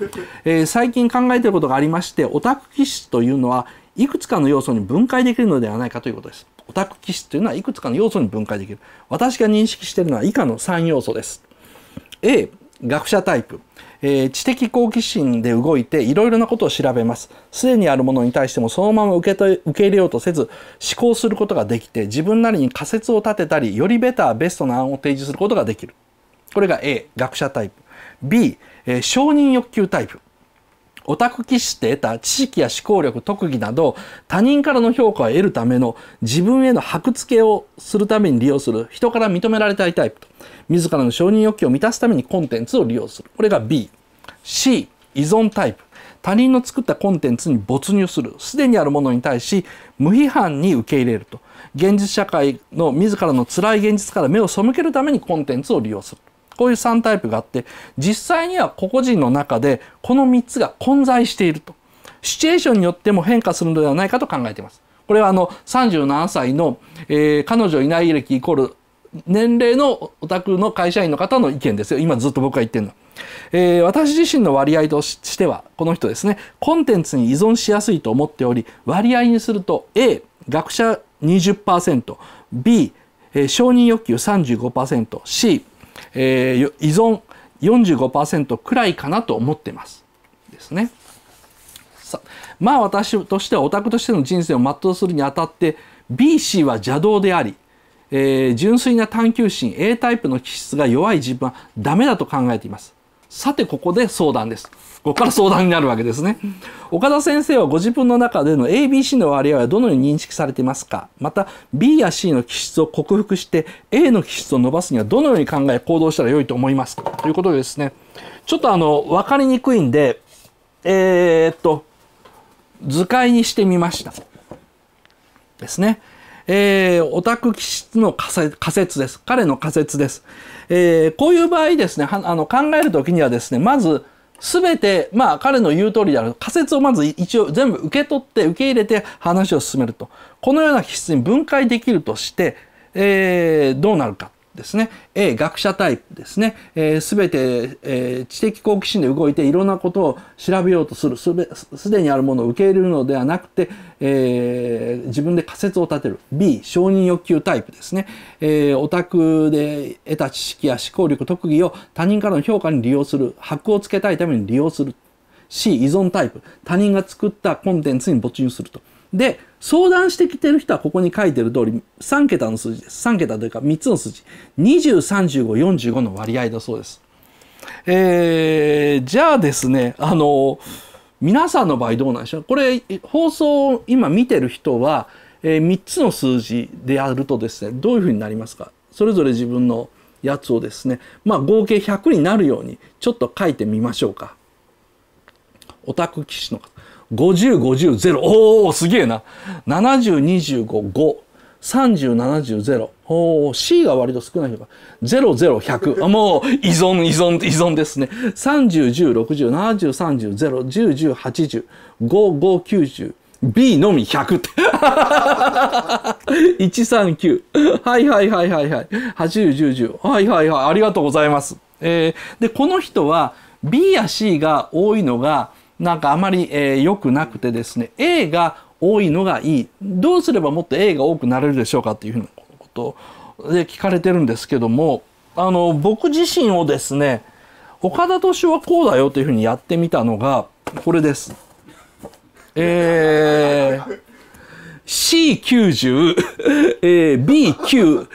Speaker 1: えー、最近考えてることがありまして、オタク騎士というのはいくつかの要素に分解できるのではないかということです。オタク気質というのはいくつかの要素に分解できる。私が認識しているのは以下の3要素です。A、学者タイプ。えー、知的好奇心で動いていろいろなことを調べます。すでにあるものに対してもそのまま受け受け入れようとせず思考することができて自分なりに仮説を立てたりよりベターベストな案を提示することができる。これが A、学者タイプ。B、えー、承認欲求タイプ。オタク騎士って得た知識や思考力特技など他人からの評価を得るための自分への箔付けをするために利用する人から認められたいタイプと自らの承認欲求を満たすためにコンテンツを利用するこれが BC 依存タイプ他人の作ったコンテンツに没入するすでにあるものに対し無批判に受け入れると現実社会の自らの辛い現実から目を背けるためにコンテンツを利用するこういう3タイプがあって実際には個々人の中でこの3つが混在しているとシチュエーションによっても変化するのではないかと考えています。これはあの37歳の、えー、彼女いない歴イコール年齢のお宅の会社員の方の意見ですよ今ずっと僕が言ってるの。えー、私自身の割合としてはこの人ですねコンテンツに依存しやすいと思っており割合にすると A 学者 20%B、えー、承認欲求 35%C えー、依存45%くらいかなと思ってますですね。さまあ私としてはオタクとしての人生を全うするにあたって BC は邪道であり、えー、純粋な探求心 A タイプの気質が弱い自分はダメだと考えています。さてここで相談です。ここから相談になるわけですね。岡田先生はご自分の中での ABC の割合はどのように認識されていますかまた B や C の気質を克服して A の気質を伸ばすにはどのように考え行動したらよいと思いますかということでですねちょっとあの分かりにくいんでえー、っと図解にしてみました。ですね。えー、オタク気質の仮説です。彼の仮説です。えー、こういう場合ですね、あの考えるときにはですね、まず、全て、まあ、彼の言う通りである仮説をまず一応全部受け取って受け入れて話を進めるとこのような気質に分解できるとして、えー、どうなるかですね。A、学者タイプですね。す、えー、べ、て、えー、知的好奇心で動いていろんなことを調べようとする。すでにあるものを受け入れるのではなくて、えー、自分で仮説を立てる。B、承認欲求タイプですね。えー、オタクで得た知識や思考力、特技を他人からの評価に利用する。箔をつけたいために利用する。C、依存タイプ。他人が作ったコンテンツに没入すると。で、相談してきてる人はここに書いてる通り3桁の数字です3桁というか3つの数字203545の割合だそうです。えー、じゃあですねあの皆さんの場合どうなんでしょうこれ放送を今見てる人は、えー、3つの数字でやるとですねどういうふうになりますかそれぞれ自分のやつをですねまあ合計100になるようにちょっと書いてみましょうか。オタク棋士の方50、50、0。おー、すげえな。70、25、5。3070 0おー、C が割と少ない人が00100あもう依存依存依存ですね 30106070301010805590B のみ100って139 はいはいはいはいはい801010はいはいはいありがとうございます、えー、でこの人は B や C が多いのがなんかあまり、えー、くなくてですね A が多いのがいいどうすればもっと A が多くなれるでしょうかっていうふうなことで聞かれてるんですけどもあの僕自身をですね岡田敏夫はこうだよというふうにやってみたのがこれです。えー C90、えー、B9、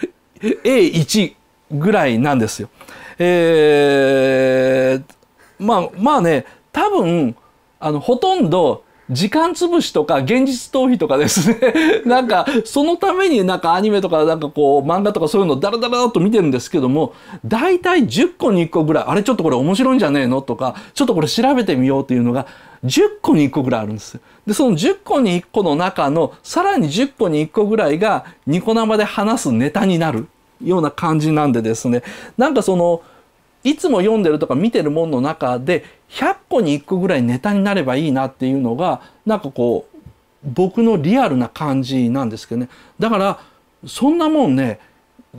Speaker 1: A1 ぐらいなんですよ。えー、まあまあね多分あの、ほとんど、時間潰しとか現実逃避とかですね なんかそのためになんかアニメとかなんかこう漫画とかそういうのダラダラと見てるんですけども大体10個に1個ぐらいあれちょっとこれ面白いんじゃねえのとかちょっとこれ調べてみようっていうのが10個に1個ぐらいあるんですでその10個に1個の中のさらに10個に1個ぐらいがニコ生で話すネタになるような感じなんでですねなんかそのいつも読んでるとか見てるものの中で100個に1個ぐらいネタになればいいなっていうのがなんかこう僕のリアルな感じなんですけどねだからそんなもんね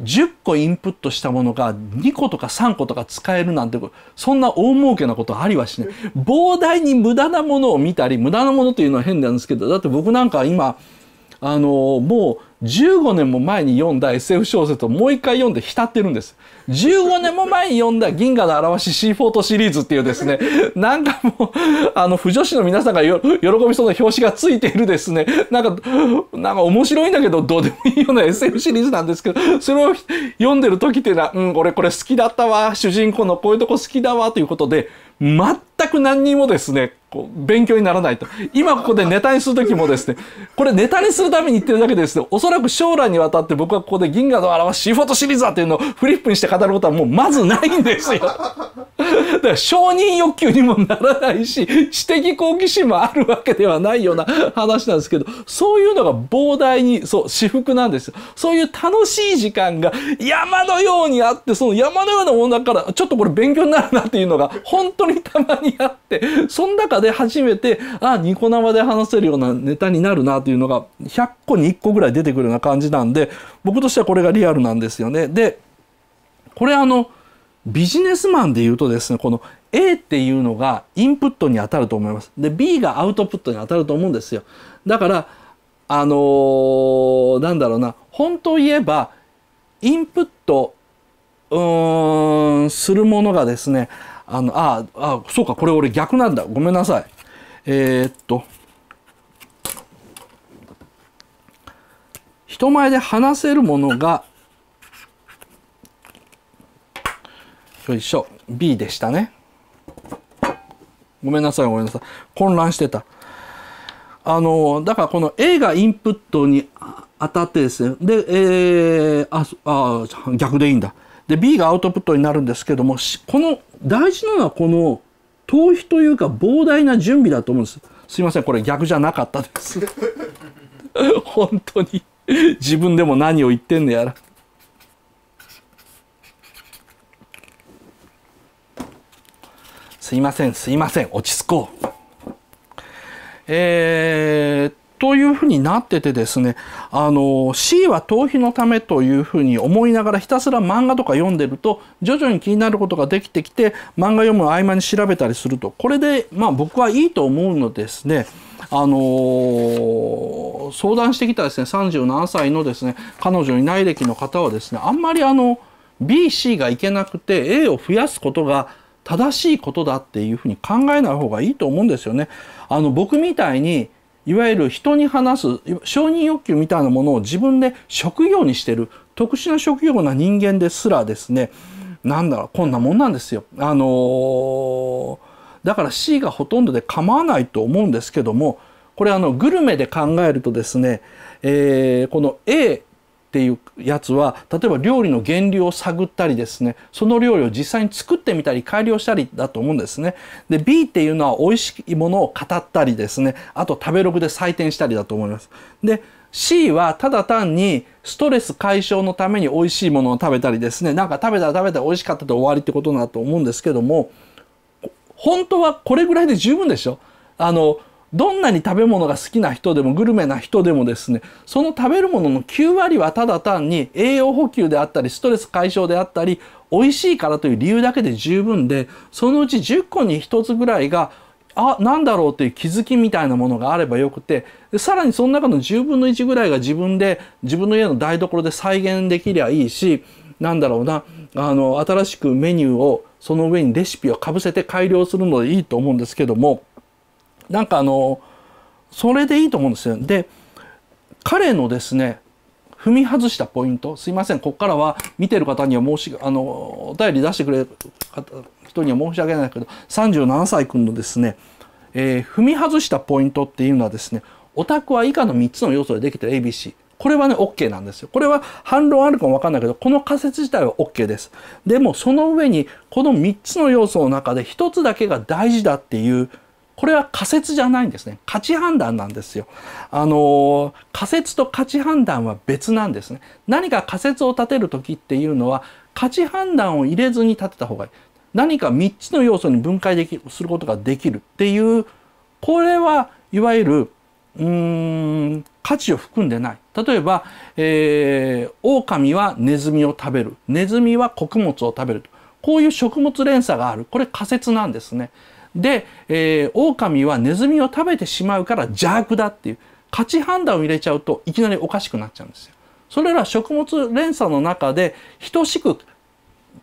Speaker 1: 10個インプットしたものが2個とか3個とか使えるなんてそんな大儲けなことありはしない膨大に無駄なものを見たり無駄なものというのは変なんですけどだって僕なんか今あのもう15年も前に読んだ SF 小説をもう一回読んで浸ってるんです。15年も前に読んだ銀河の表し C フォートシリーズっていうですね、なんかもう、あの、不女子の皆さんが喜びそうな表紙がついているですね、なんか、なんか面白いんだけど、どうでもいいような SF シリーズなんですけど、それを読んでる時っていうのは、うん、俺これ好きだったわ、主人公のこういうとこ好きだわ、ということで、全全く何にもですね、こう勉強にならないと。今ここでネタにする時もですね、これネタにするために言ってるだけでですね、おそらく将来にわたって僕はここで銀河の表すシーフォトシリーズだっていうのをフリップにして語ることはもうまずないんですよ。だから承認欲求にもならないし、知的好奇心もあるわけではないような話なんですけど、そういうのが膨大に、そう、私服なんですよ。そういう楽しい時間が山のようにあって、その山のようなものだから、ちょっとこれ勉強になるなっていうのが本当にたまにあってその中で初めてあニコ生で話せるようなネタになるなというのが100個に1個ぐらい出てくるような感じなんで僕としてはこれがリアルなんですよね。でこれあのビジネスマンで言うとですねこの A っていうのがインプットに当たると思います。で B がアウトプットに当たると思うんですよ。だからあのー、なんだろうな本当言えばインプットうーんするものがですねあの、ああ、そうか、これ俺逆なんだ。ごめんなさい。えー、っと。人前で話せるものが、よいしょ、B でしたね。ごめんなさい、ごめんなさい。混乱してた。あの、だからこの A がインプットに当たってですね、で、えー、あ、あ逆でいいんだ。で B がアウトプットになるんですけどもこの大事なのはこの逃避というか膨大な準備だと思うんですすいませんこれ逆じゃなかったです 本当に自分でも何を言ってんのやらすいませんすいません落ち着こうえー、っというふうになっててですね、あの、C は逃避のためというふうに思いながらひたすら漫画とか読んでると、徐々に気になることができてきて、漫画読む合間に調べたりすると、これで、まあ僕はいいと思うのですね、あのー、相談してきたですね、37歳のですね、彼女いない歴の方はですね、あんまりあの、BC がいけなくて A を増やすことが正しいことだっていうふうに考えない方がいいと思うんですよね。あの僕みたいにいわゆる人に話す承認欲求みたいなものを自分で職業にしてる特殊な職業な人間ですらですねなんだろうこんなもんなんですよ。あのー、だから C がほとんどで構わないと思うんですけどもこれあのグルメで考えるとですね、えー、この A っていうやつは例えば料理の原流を探ったりですねその料理を実際に作ってみたり改良したりだと思うんですね。で B っていうのは美味しいものを語ったりですねあと食べログで採点したりだと思います。で C はただ単にストレス解消のために美味しいものを食べたりですねなんか食べたら食べたら美味しかったで終わりってことだと思うんですけども本当はこれぐらいで十分でしょあのどんなに食べ物が好きな人でもグルメな人でもですねその食べるものの9割はただ単に栄養補給であったりストレス解消であったり美味しいからという理由だけで十分でそのうち10個に1つぐらいがあなんだろうという気づきみたいなものがあればよくてさらにその中の10分の1ぐらいが自分で自分の家の台所で再現できりゃいいしなんだろうなあの新しくメニューをその上にレシピをかぶせて改良するのでいいと思うんですけども。なんかあのそれでいいと思うんですよ。で彼のですね踏み外したポイントすいませんここからは見てる方には申しあのお便り出してくれる方人には申し訳ないけど37歳君のですね、えー、踏み外したポイントっていうのはですねオタクは以下の3つの要素でできてる ABC これはね OK なんですよこれは反論あるかも分かんないけどこの仮説自体は OK ですでもその上にこの3つの要素の中で1つだけが大事だっていうこれは仮説じゃないんですね。価値判断なんですよ。あの、仮説と価値判断は別なんですね。何か仮説を立てる時っていうのは、価値判断を入れずに立てた方がいい。何か3つの要素に分解できる、することができるっていう、これはいわゆる、うーん、価値を含んでない。例えば、えー、狼はネズミを食べる。ネズミは穀物を食べると。こういう食物連鎖がある。これ仮説なんですね。で、えー、狼はネズミを食べてしまうから邪悪だっていう価値判断を入れちゃうといきなりおかしくなっちゃうんですよ。それら食物連鎖の中で等しく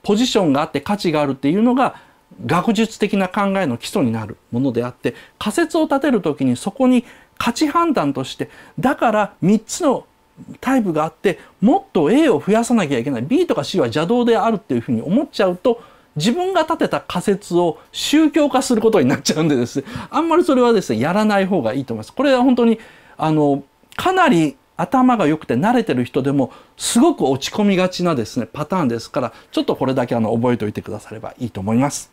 Speaker 1: ポジションがあって価値があるっていうのが学術的な考えの基礎になるものであって仮説を立てる時にそこに価値判断としてだから3つのタイプがあってもっと A を増やさなきゃいけない B とか C は邪道であるっていうふうに思っちゃうと自分が立てた仮説を宗教化することになっちゃうんでですねあんまりそれはですねやらない方がいいと思います。これは本当にあのかなり頭が良くて慣れてる人でもすごく落ち込みがちなですねパターンですからちょっとこれだけあの覚えておいてくださればいいと思います。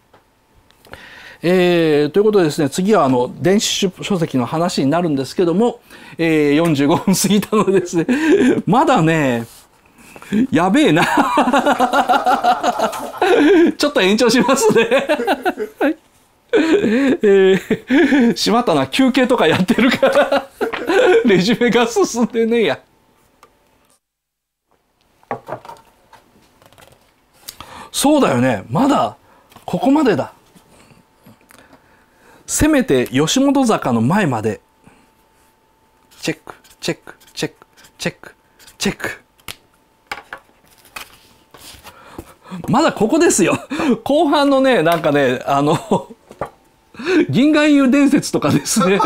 Speaker 1: えー、ということでですね次はあの電子書籍の話になるんですけども、えー、45分過ぎたのでですねまだねやべえな ちょっと延長しますね。えー、しまったな、休憩とかやってるから レジュメが進んでねえや。そうだよね、まだ、ここまでだ。せめて吉本坂の前まで。チェック、チェック、チェック、チェック、チェック。まだここですよ。後半のね、なんかね、あの銀河英雄伝説とかですね、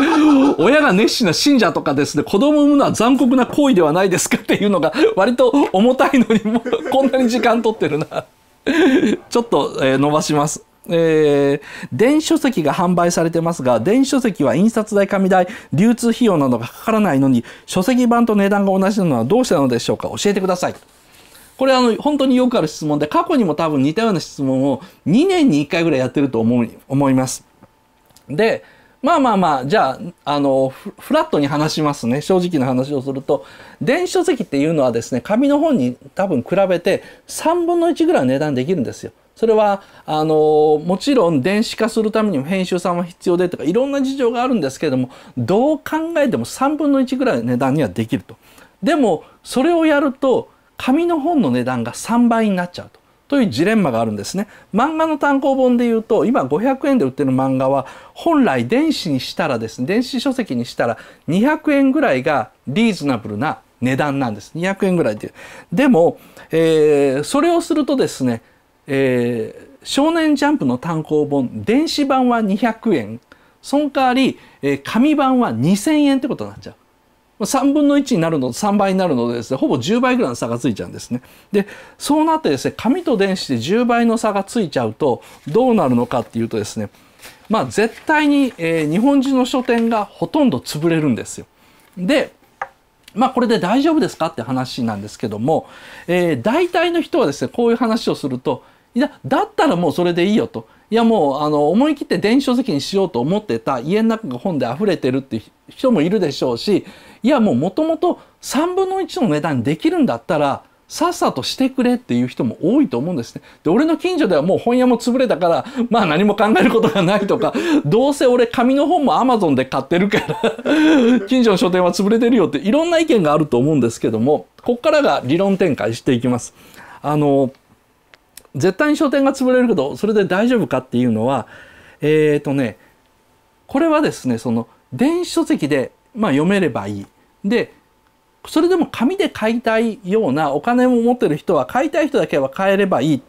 Speaker 1: 親が熱心な信者とかですね、子供を産むのは残酷な行為ではないですかっていうのが、割と重たいのに、もうこんなに時間取ってるな。ちょっと、えー、伸ばします。えー、電子書籍が販売されてますが、電子書籍は印刷代、紙代、流通費用などがかからないのに、書籍版と値段が同じなのはどうしたのでしょうか教えてください。これあの、本当によくある質問で、過去にも多分似たような質問を2年に1回ぐらいやってると思い思います。で、まあまあまあ、じゃあ、あの、フラットに話しますね。正直な話をすると、電子書籍っていうのはですね、紙の本に多分比べて3分の1ぐらい値段できるんですよ。それは、あの、もちろん電子化するためにも編集さんは必要でとか、いろんな事情があるんですけれども、どう考えても3分の1ぐらい値段にはできると。でも、それをやると、紙の本の値段が3倍になっちゃうと。というジレンマがあるんですね。漫画の単行本でいうと、今500円で売ってる漫画は、本来電子にしたらですね、電子書籍にしたら200円ぐらいがリーズナブルな値段なんです。200円ぐらいっていうでも、えー、それをするとですね、えー、少年ジャンプの単行本、電子版は200円。その代わり、えー、紙版は2000円ってことになっちゃう。3分の1になるのと3倍になるのでですね、ほぼ10倍ぐらいの差がついちゃうんですね。で、そうなってですね、紙と電子で10倍の差がついちゃうと、どうなるのかっていうとですね、まあ絶対に、えー、日本人の書店がほとんど潰れるんですよ。で、まあこれで大丈夫ですかって話なんですけども、えー、大体の人はですね、こういう話をすると、いや、だったらもうそれでいいよと。いやもうあの思い切って電子書籍にしようと思ってた家の中が本で溢れてるって人もいるでしょうしいやもうもともと3分の1の値段にできるんだったらさっさとしてくれっていう人も多いと思うんですね。で俺の近所ではもう本屋も潰れたからまあ何も考えることがないとかどうせ俺紙の本も Amazon で買ってるから近所の書店は潰れてるよっていろんな意見があると思うんですけどもここからが理論展開していきます。あの絶対に書店が潰れるけどそれで大丈夫かっていうのはえっ、ー、とねこれはですねその電子書籍で、まあ、読めればいい。でそれでも紙で買いたいようなお金を持ってる人は買いたい人だけは買えればいいっ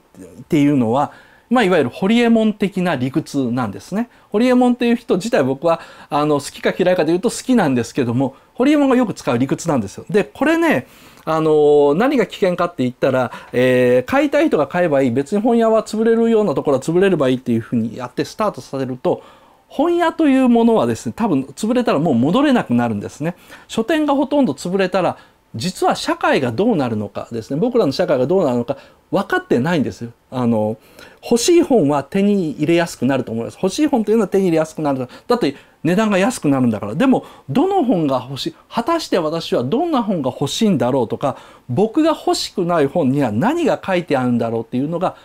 Speaker 1: ていうのは、まあ、いわゆるホリエモン的な理屈なんですね。ホリエモンっていう人自体僕はあの好きか嫌いかで言うと好きなんですけどもホリエモンがよく使う理屈なんですよ。でこれねあの何が危険かって言ったら、えー、買いたい人が買えばいい別に本屋は潰れるようなところは潰れればいいっていうふうにやってスタートさせると本屋というものはですね多分潰れたらもう戻れなくなるんですね。書店がほとんど潰れたら実は社会がどうなるのかですね僕らの社会がどうなるのか分かってないんですよ。あの欲しい本は手に入れやすくなると思います。欲しい本というのは手に入れやすくなるだって値段が安くなるんだからでもどの本が欲しい果たして私はどんな本が欲しいんだろうとか僕が欲しくない本には何が書いてあるんだろうっていうのが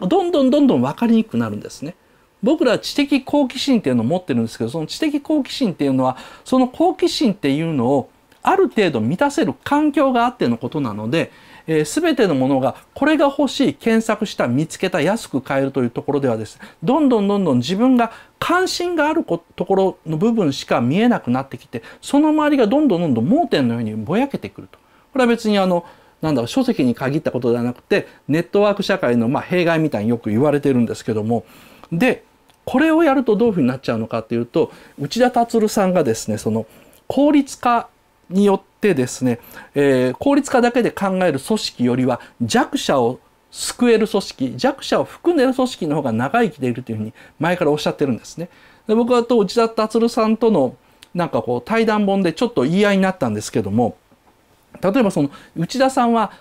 Speaker 1: どんどんどんどん分かりにくくなるんですね。僕ら知的好奇心っていうのを持ってるんですけどその知的好奇心っていうのはその好奇心っていうのをある程度満たせる環境があってのことなのでえー、全てのものがこれが欲しい検索した見つけた安く買えるというところではですどんどんどんどん自分が関心があるところの部分しか見えなくなってきてその周りがどんどんどんどん盲点のようにぼやけてくると。これは別にあのなんだろう書籍に限ったことではなくてネットワーク社会のまあ弊害みたいによく言われてるんですけどもでこれをやるとどういうふうになっちゃうのかっていうと内田達さんがですねその効率化によっってですね、えー、効率化だけで考える組織よりは弱者を救える組織弱者を含んでいる組織の方が長生きでいるというふうに前からおっしゃってるんですね。で僕はと内田達さんとのなんかこう対談本でちょっと言い合いになったんですけども例えばその内田さんは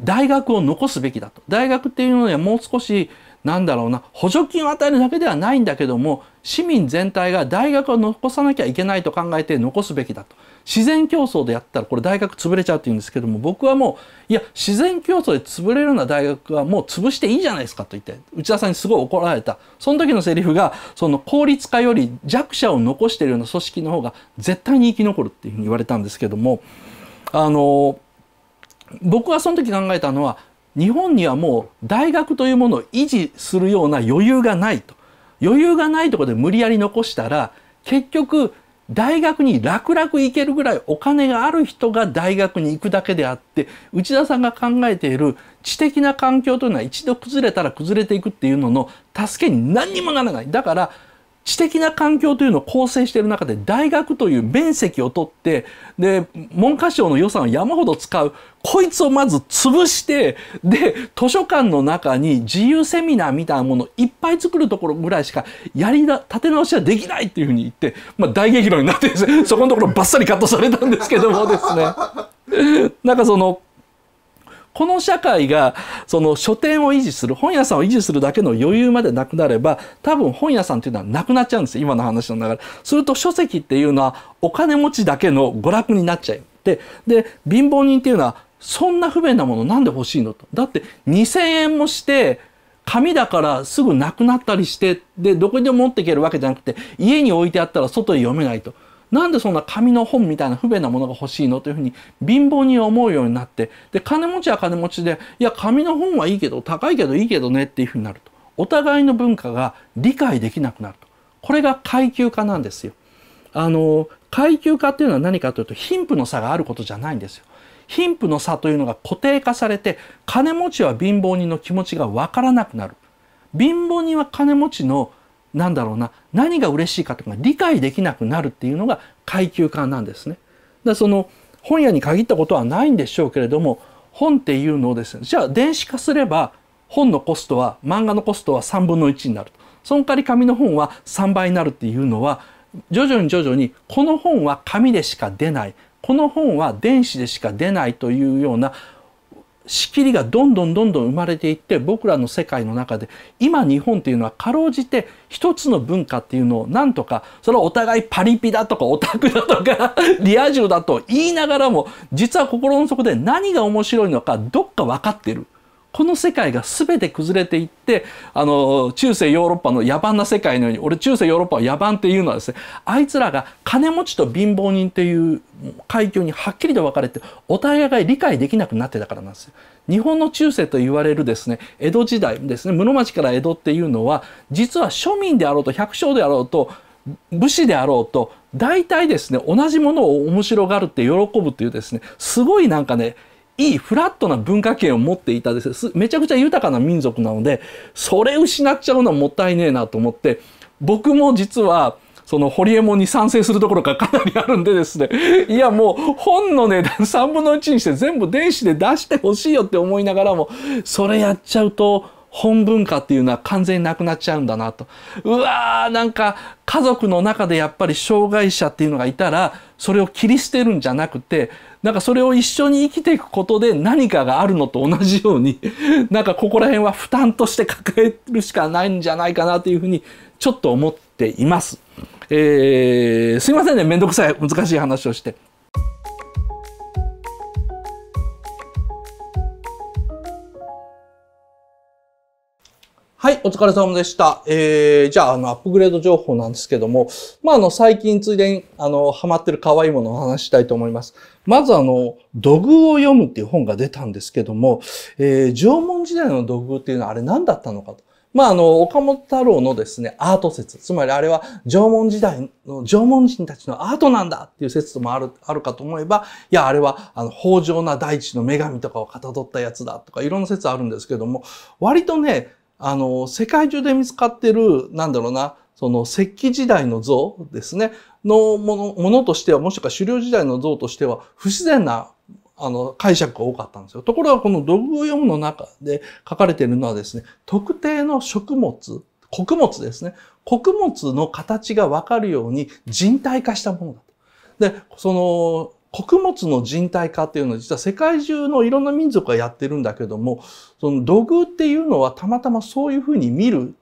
Speaker 1: 大学を残すべきだと大学っていうのにはもう少しなんだろうな補助金を与えるだけではないんだけども市民全体が大学を残さなきゃいけないと考えて残すべきだと自然競争でやったらこれ大学潰れちゃうっていうんですけども僕はもういや自然競争で潰れるような大学はもう潰していいじゃないですかと言って内田さんにすごい怒られたその時のセリフがその効率化より弱者を残してるような組織の方が絶対に生き残るっていうふうに言われたんですけどもあの僕はその時考えたのは日本にはもう大学というものを維持するような余裕がないと余裕がないところで無理やり残したら結局大学に楽々行けるぐらいお金がある人が大学に行くだけであって内田さんが考えている知的な環境というのは一度崩れたら崩れていくっていうのの助けに何にもならないだから知的な環境というのを構成している中で大学という面積を取ってで文科省の予算を山ほど使うこいつをまず潰してで図書館の中に自由セミナーみたいなものをいっぱい作るところぐらいしかやりだ立て直しはできないっていうふうに言って、まあ、大激論になってそこのところばっさりカットされたんですけどもですね。なんかそのこの社会がその書店を維持する本屋さんを維持するだけの余裕までなくなれば多分本屋さんっていうのはなくなっちゃうんです今の話の中ですると書籍っていうのはお金持ちだけの娯楽になっちゃう。でで貧乏人っていうのはそんな不便なものなんで欲しいのと。だって2000円もして紙だからすぐなくなったりしてでどこにでも持っていけるわけじゃなくて家に置いてあったら外で読めないと。なんでそんな紙の本みたいな不便なものが欲しいのというふうに貧乏に思うようになってで金持ちは金持ちでいや紙の本はいいけど高いけどいいけどねっていうふうになるとお互いの文化が理解できなくなるとこれが階級化なんですよ。あの階級化っていうのは何かというと貧富の差があることじゃないんですよ。貧富の差というのが固定化されて金持ちは貧乏人の気持ちがわからなくなる。貧乏人は金持ちのなんだろうな、何が嬉しいかとか理解できなくなるっていうのが階級感なんですね。だその本屋に限ったことはないんでしょうけれども、本っていうのをですね、じゃあ電子化すれば本のコストは、漫画のコストは3分の1になると。その代わり紙の本は3倍になるっていうのは、徐々に徐々にこの本は紙でしか出ない、この本は電子でしか出ないというような仕切りがどんどんどんどん生まれていって僕らの世界の中で今日本っていうのはかろうじて一つの文化っていうのをなんとかそれはお互いパリピだとかオタクだとか リア充だと言いながらも実は心の底で何が面白いのかどっか分かってる。この世界が全て崩れていってあの中世ヨーロッパの野蛮な世界のように俺中世ヨーロッパは野蛮っていうのはですねあいつらが金持ちと貧乏人っていう階級にはっきりと分かれてお互いが理解できなくなってたからなんですよ。日本の中世と言われるですね江戸時代ですね室町から江戸っていうのは実は庶民であろうと百姓であろうと武士であろうと大体ですね同じものを面白がるって喜ぶというですねすごいなんかねいいフラットな文化圏を持っていたですめちゃくちゃ豊かな民族なのでそれ失っちゃうのはもったいねえなと思って僕も実はそのホリエモンに賛成するところがかなりあるんでですね いやもう本の値段3分の1にして全部電子で出してほしいよって思いながらもそれやっちゃうと本文化っていうのは完全になくなっちゃうんだなと。うわーなんか家族の中でやっぱり障害者っていうのがいたらそれを切り捨てるんじゃなくてなんかそれを一緒に生きていくことで何かがあるのと同じように、なんかここら辺は負担として抱えるしかないんじゃないかなというふうに、ちょっと思っています。えー、すいませんね、めんどくさい、難しい話をして。はい、お疲れ様でした。えー、じゃあ、あの、アップグレード情報なんですけども、まあ、あの、最近ついでに、あの、ハマってる可愛いものを話したいと思います。まず、あの、土偶を読むっていう本が出たんですけども、えー、縄文時代の土偶っていうのはあれ何だったのかと。まあ、あの、岡本太郎のですね、アート説。つまりあれは縄文時代の縄文人たちのアートなんだっていう説もある、あるかと思えば、いや、あれは、あの、豊穣な大地の女神とかをかたどったやつだとか、いろんな説あるんですけども、割とね、あの、世界中で見つかってる、なんだろうな、その石器時代の像ですね、のもの、ものとしては、もしくは狩猟時代の像としては、不自然なあの、解釈が多かったんですよ。ところがこの土偶を読むの中で書かれているのはですね、特定の食物、穀物ですね。穀物の形がわかるように人体化したものだと。で、その、穀物の人体化っていうのは実は世界中のいろんな民族がやってるんだけども、その土偶っていうのはたまたまそういうふうに見る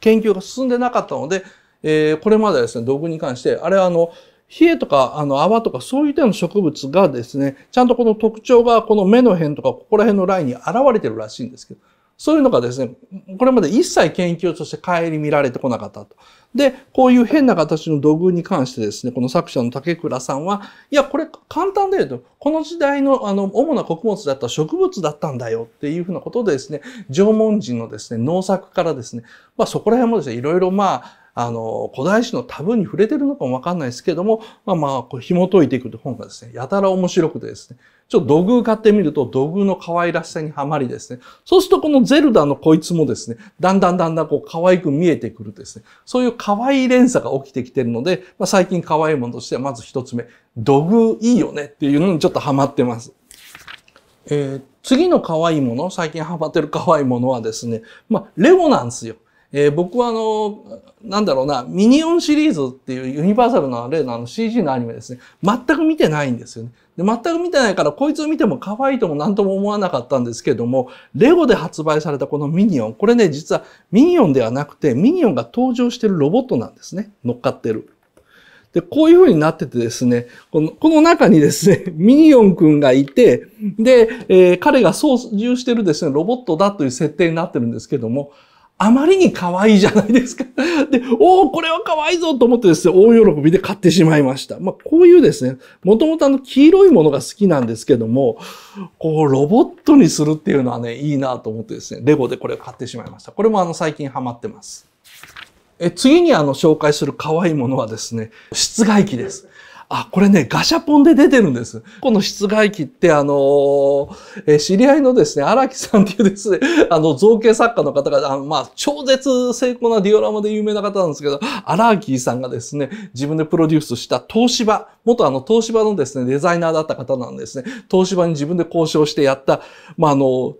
Speaker 1: 研究が進んでなかったので、えー、これまでですね、土偶に関して、あれはあの、冷えとか、あの、泡とか、そういう点の植物がですね、ちゃんとこの特徴が、この目の辺とか、ここら辺のラインに現れてるらしいんですけど、そういうのがですね、これまで一切研究として顧みられてこなかったと。で、こういう変な形の土偶に関してですね、この作者の竹倉さんは、いや、これ簡単だよと、この時代のあの主な穀物だった植物だったんだよっていうふうなことでですね、縄文人のですね、農作からですね、まあそこら辺もですね、いろいろまあ、あの、古代史のタブーに触れてるのかもわかんないですけども、まあまあ、こう紐解いていく本がですね、やたら面白くてですね、ちょっと土偶買ってみると土偶の可愛らしさにはまりですね、そうするとこのゼルダのこいつもですね、だんだんだんだんこう可愛く見えてくるですね、そういう可愛い連鎖が起きてきてるので、まあ、最近可愛いものとしてはまず一つ目、土偶いいよねっていうのにちょっとハマってます。えー、次の可愛いもの、最近ハマってる可愛いものはですね、まあ、レゴなんですよ。えー、僕はあの、なんだろうな、ミニオンシリーズっていうユニバーサルの例のあの CG のアニメですね、全く見てないんですよね。で、全く見てないから、こいつを見ても可愛いとも何とも思わなかったんですけども、レゴで発売されたこのミニオン、これね、実はミニオンではなくて、ミニオンが登場してるロボットなんですね。乗っかってる。で、こういう風になっててですね、この、この中にですね、ミニオンくんがいて、で、えー、彼が操縦してるですね、ロボットだという設定になってるんですけども、あまりに可愛いじゃないですか。で、おお、これは可愛いぞと思ってですね、大喜びで買ってしまいました。まあ、こういうですね、もともとあの黄色いものが好きなんですけども、こう、ロボットにするっていうのはね、いいなと思ってですね、レゴでこれを買ってしまいました。これもあの最近ハマってます。え次にあの紹介する可愛いものはですね、室外機です。あ、これね、ガシャポンで出てるんです。この室外機って、あのー、え知り合いのですね、荒木さんっていうですね、あの、造形作家の方が、あのまあ、超絶成功なディオラマで有名な方なんですけど、荒木さんがですね、自分でプロデュースした東芝、元あの、東芝のですね、デザイナーだった方なんですね、東芝に自分で交渉してやった、まあ、あの、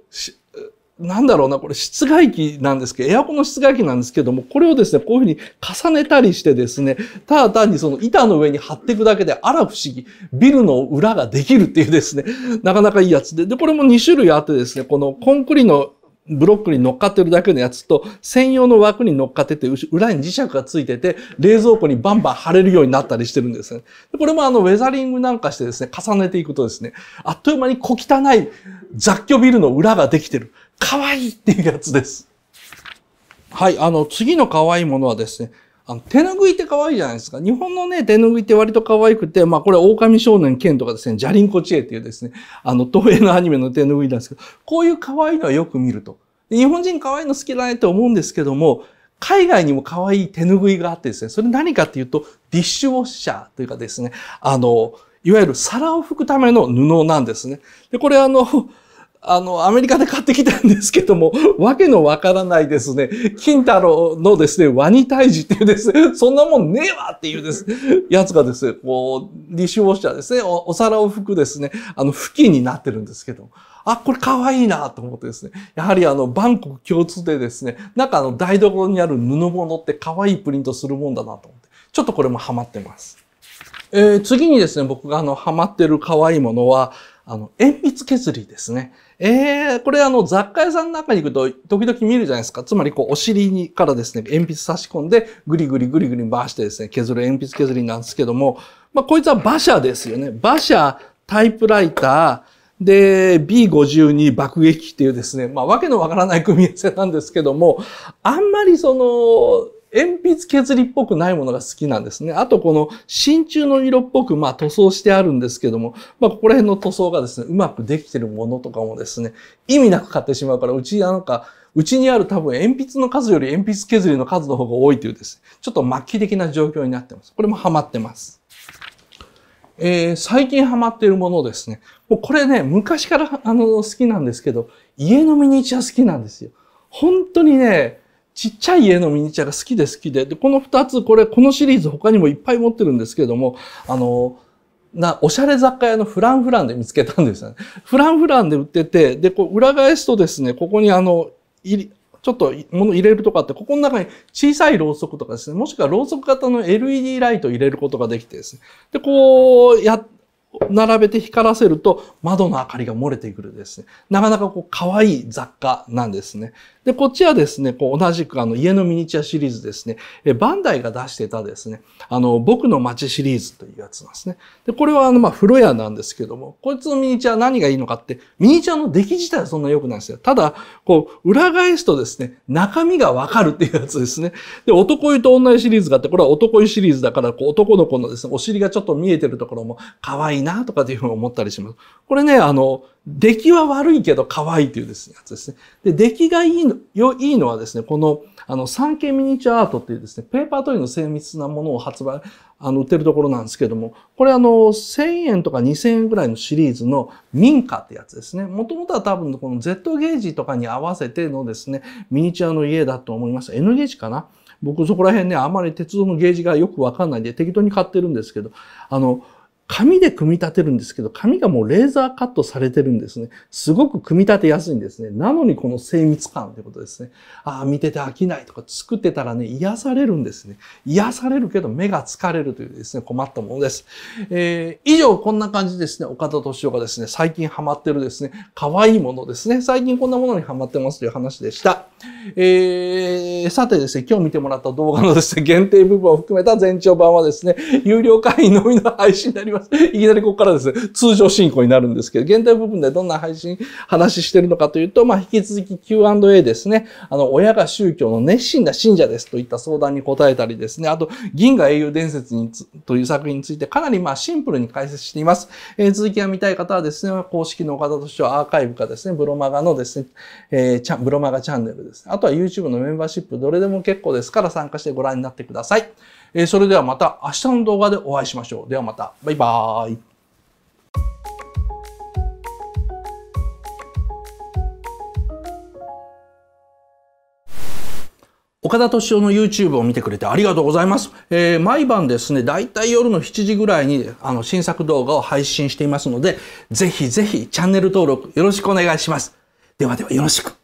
Speaker 1: なんだろうな、これ室外機なんですけど、エアコンの室外機なんですけども、これをですね、こういうふうに重ねたりしてですね、ただ単にその板の上に貼っていくだけで、あら不思議、ビルの裏ができるっていうですね、なかなかいいやつで、で、これも2種類あってですね、このコンクリのブロックに乗っかってるだけのやつと、専用の枠に乗っかってて、裏に磁石がついてて、冷蔵庫にバンバン貼れるようになったりしてるんですね。これもあの、ウェザリングなんかしてですね、重ねていくとですね、あっという間に小汚い雑居ビルの裏ができてる。可愛いっていうやつです。はい、あの、次の可愛いものはですね、あの、手拭いって可愛いじゃないですか。日本のね、手拭いって割と可愛くて、まあこれ、狼少年剣とかですね、ジャリンコチエっていうですね、あの、東映のアニメの手拭いなんですけど、こういう可愛いのはよく見ると。日本人可愛いの好きだねって思うんですけども、海外にも可愛い手拭いがあってですね、それ何かっていうと、ディッシュウォッシャーというかですね、あの、いわゆる皿を拭くための布なんですね。で、これあの、あの、アメリカで買ってきたんですけども、わけのわからないですね、金太郎のですね、ワニ退治っていうですね、そんなもんねえわっていうです、やつがですね、こう、立証ャーですねお、お皿を拭くですね、あの、付近になってるんですけど、あ、これ可愛いなと思ってですね、やはりあの、バンコク共通でですね、なんかあの、台所にある布物って可愛いプリントするもんだなと思って、ちょっとこれもハマってます。えー、次にですね、僕があの、ハマってる可愛いものは、あの、鉛筆削りですね。えー、これあの、雑貨屋さんの中に行くと、時々見るじゃないですか。つまり、こう、お尻にからですね、鉛筆差し込んで、ぐりぐりぐりぐり回してですね、削る鉛筆削りなんですけども、まあ、こいつは馬車ですよね。馬車、タイプライター、で、B52 爆撃っていうですね、まあ、わけのわからない組み合わせなんですけども、あんまりその、鉛筆削りっぽくないものが好きなんですね。あとこの真鍮の色っぽく、まあ塗装してあるんですけども、まあここら辺の塗装がですね、うまくできてるものとかもですね、意味なく買ってしまうから、うちなんか、うちにある多分鉛筆の数より鉛筆削りの数の方が多いというですね、ちょっと末期的な状況になってます。これもハマってます。えー、最近ハマっているものですね。もうこれね、昔からあの好きなんですけど、家のミニチュア好きなんですよ。本当にね、ちっちゃい家のミニチュアが好きで好きで、で、この二つ、これ、このシリーズ他にもいっぱい持ってるんですけれども、あの、な、おしゃれ雑貨屋のフランフランで見つけたんですよね。フランフランで売ってて、で、こう裏返すとですね、ここにあの、ちょっと物入れるとかって、ここの中に小さいろうそくとかですね、もしくはろうそく型の LED ライトを入れることができてですね。で、こうや、並べて光らせると窓の明かりが漏れてくるですね。なかなかこう可愛い雑貨なんですね。で、こっちはですね、こう同じくあの家のミニチュアシリーズですね。え、バンダイが出してたですね、あの僕の街シリーズというやつなんですね。で、これはあのまあ風呂屋なんですけども、こいつのミニチュア何がいいのかって、ミニチュアの出来自体はそんな良くないんですよ。ただ、こう裏返すとですね、中身がわかるっていうやつですね。で、男湯と女湯シリーズがあって、これは男湯シリーズだから、こう男の子のですね、お尻がちょっと見えてるところも可愛いいなとかっていうふうに思ったりします。これね、あの、出来は悪いけど可愛いというですね、やつですね。で、出来がいいの、よ、いいのはですね、この、あの、三経ミニチュアアートっていうですね、ペーパートイの精密なものを発売、あの、売ってるところなんですけども、これあの、1000円とか2000円ぐらいのシリーズの民家ってやつですね。もともとは多分この Z ゲージとかに合わせてのですね、ミニチュアの家だと思います。N ゲージかな僕そこら辺ね、あまり鉄道のゲージがよくわかんないんで適当に買ってるんですけど、あの、紙で組み立てるんですけど、紙がもうレーザーカットされてるんですね。すごく組み立てやすいんですね。なのにこの精密感ってことですね。ああ、見てて飽きないとか作ってたらね、癒されるんですね。癒されるけど目が疲れるというですね、困ったものです。えー、以上こんな感じですね、岡田敏夫がですね、最近ハマってるですね、可愛いものですね。最近こんなものにハマってますという話でした。えー、さてですね、今日見てもらった動画のですね、限定部分を含めた全長版はですね、有料会員のみの配信になります。いきなりここからですね、通常進行になるんですけど、現代部分でどんな配信、話してるのかというと、まあ、引き続き Q&A ですね。あの、親が宗教の熱心な信者ですといった相談に答えたりですね。あと、銀河英雄伝説にという作品についてかなりまあシンプルに解説しています。えー、続きが見たい方はですね、公式の方としてはアーカイブかですね、ブロマガのですね、えー、チブロマガチャンネルですね。あとは YouTube のメンバーシップどれでも結構ですから参加してご覧になってください。えー、それではまた明日の動画でお会いしましょう。ではまた。バイバーイ。岡田敏夫の YouTube を見てくれてありがとうございます。えー、毎晩ですね、だいたい夜の7時ぐらいにあの新作動画を配信していますので、ぜひぜひチャンネル登録よろしくお願いします。ではではよろしく。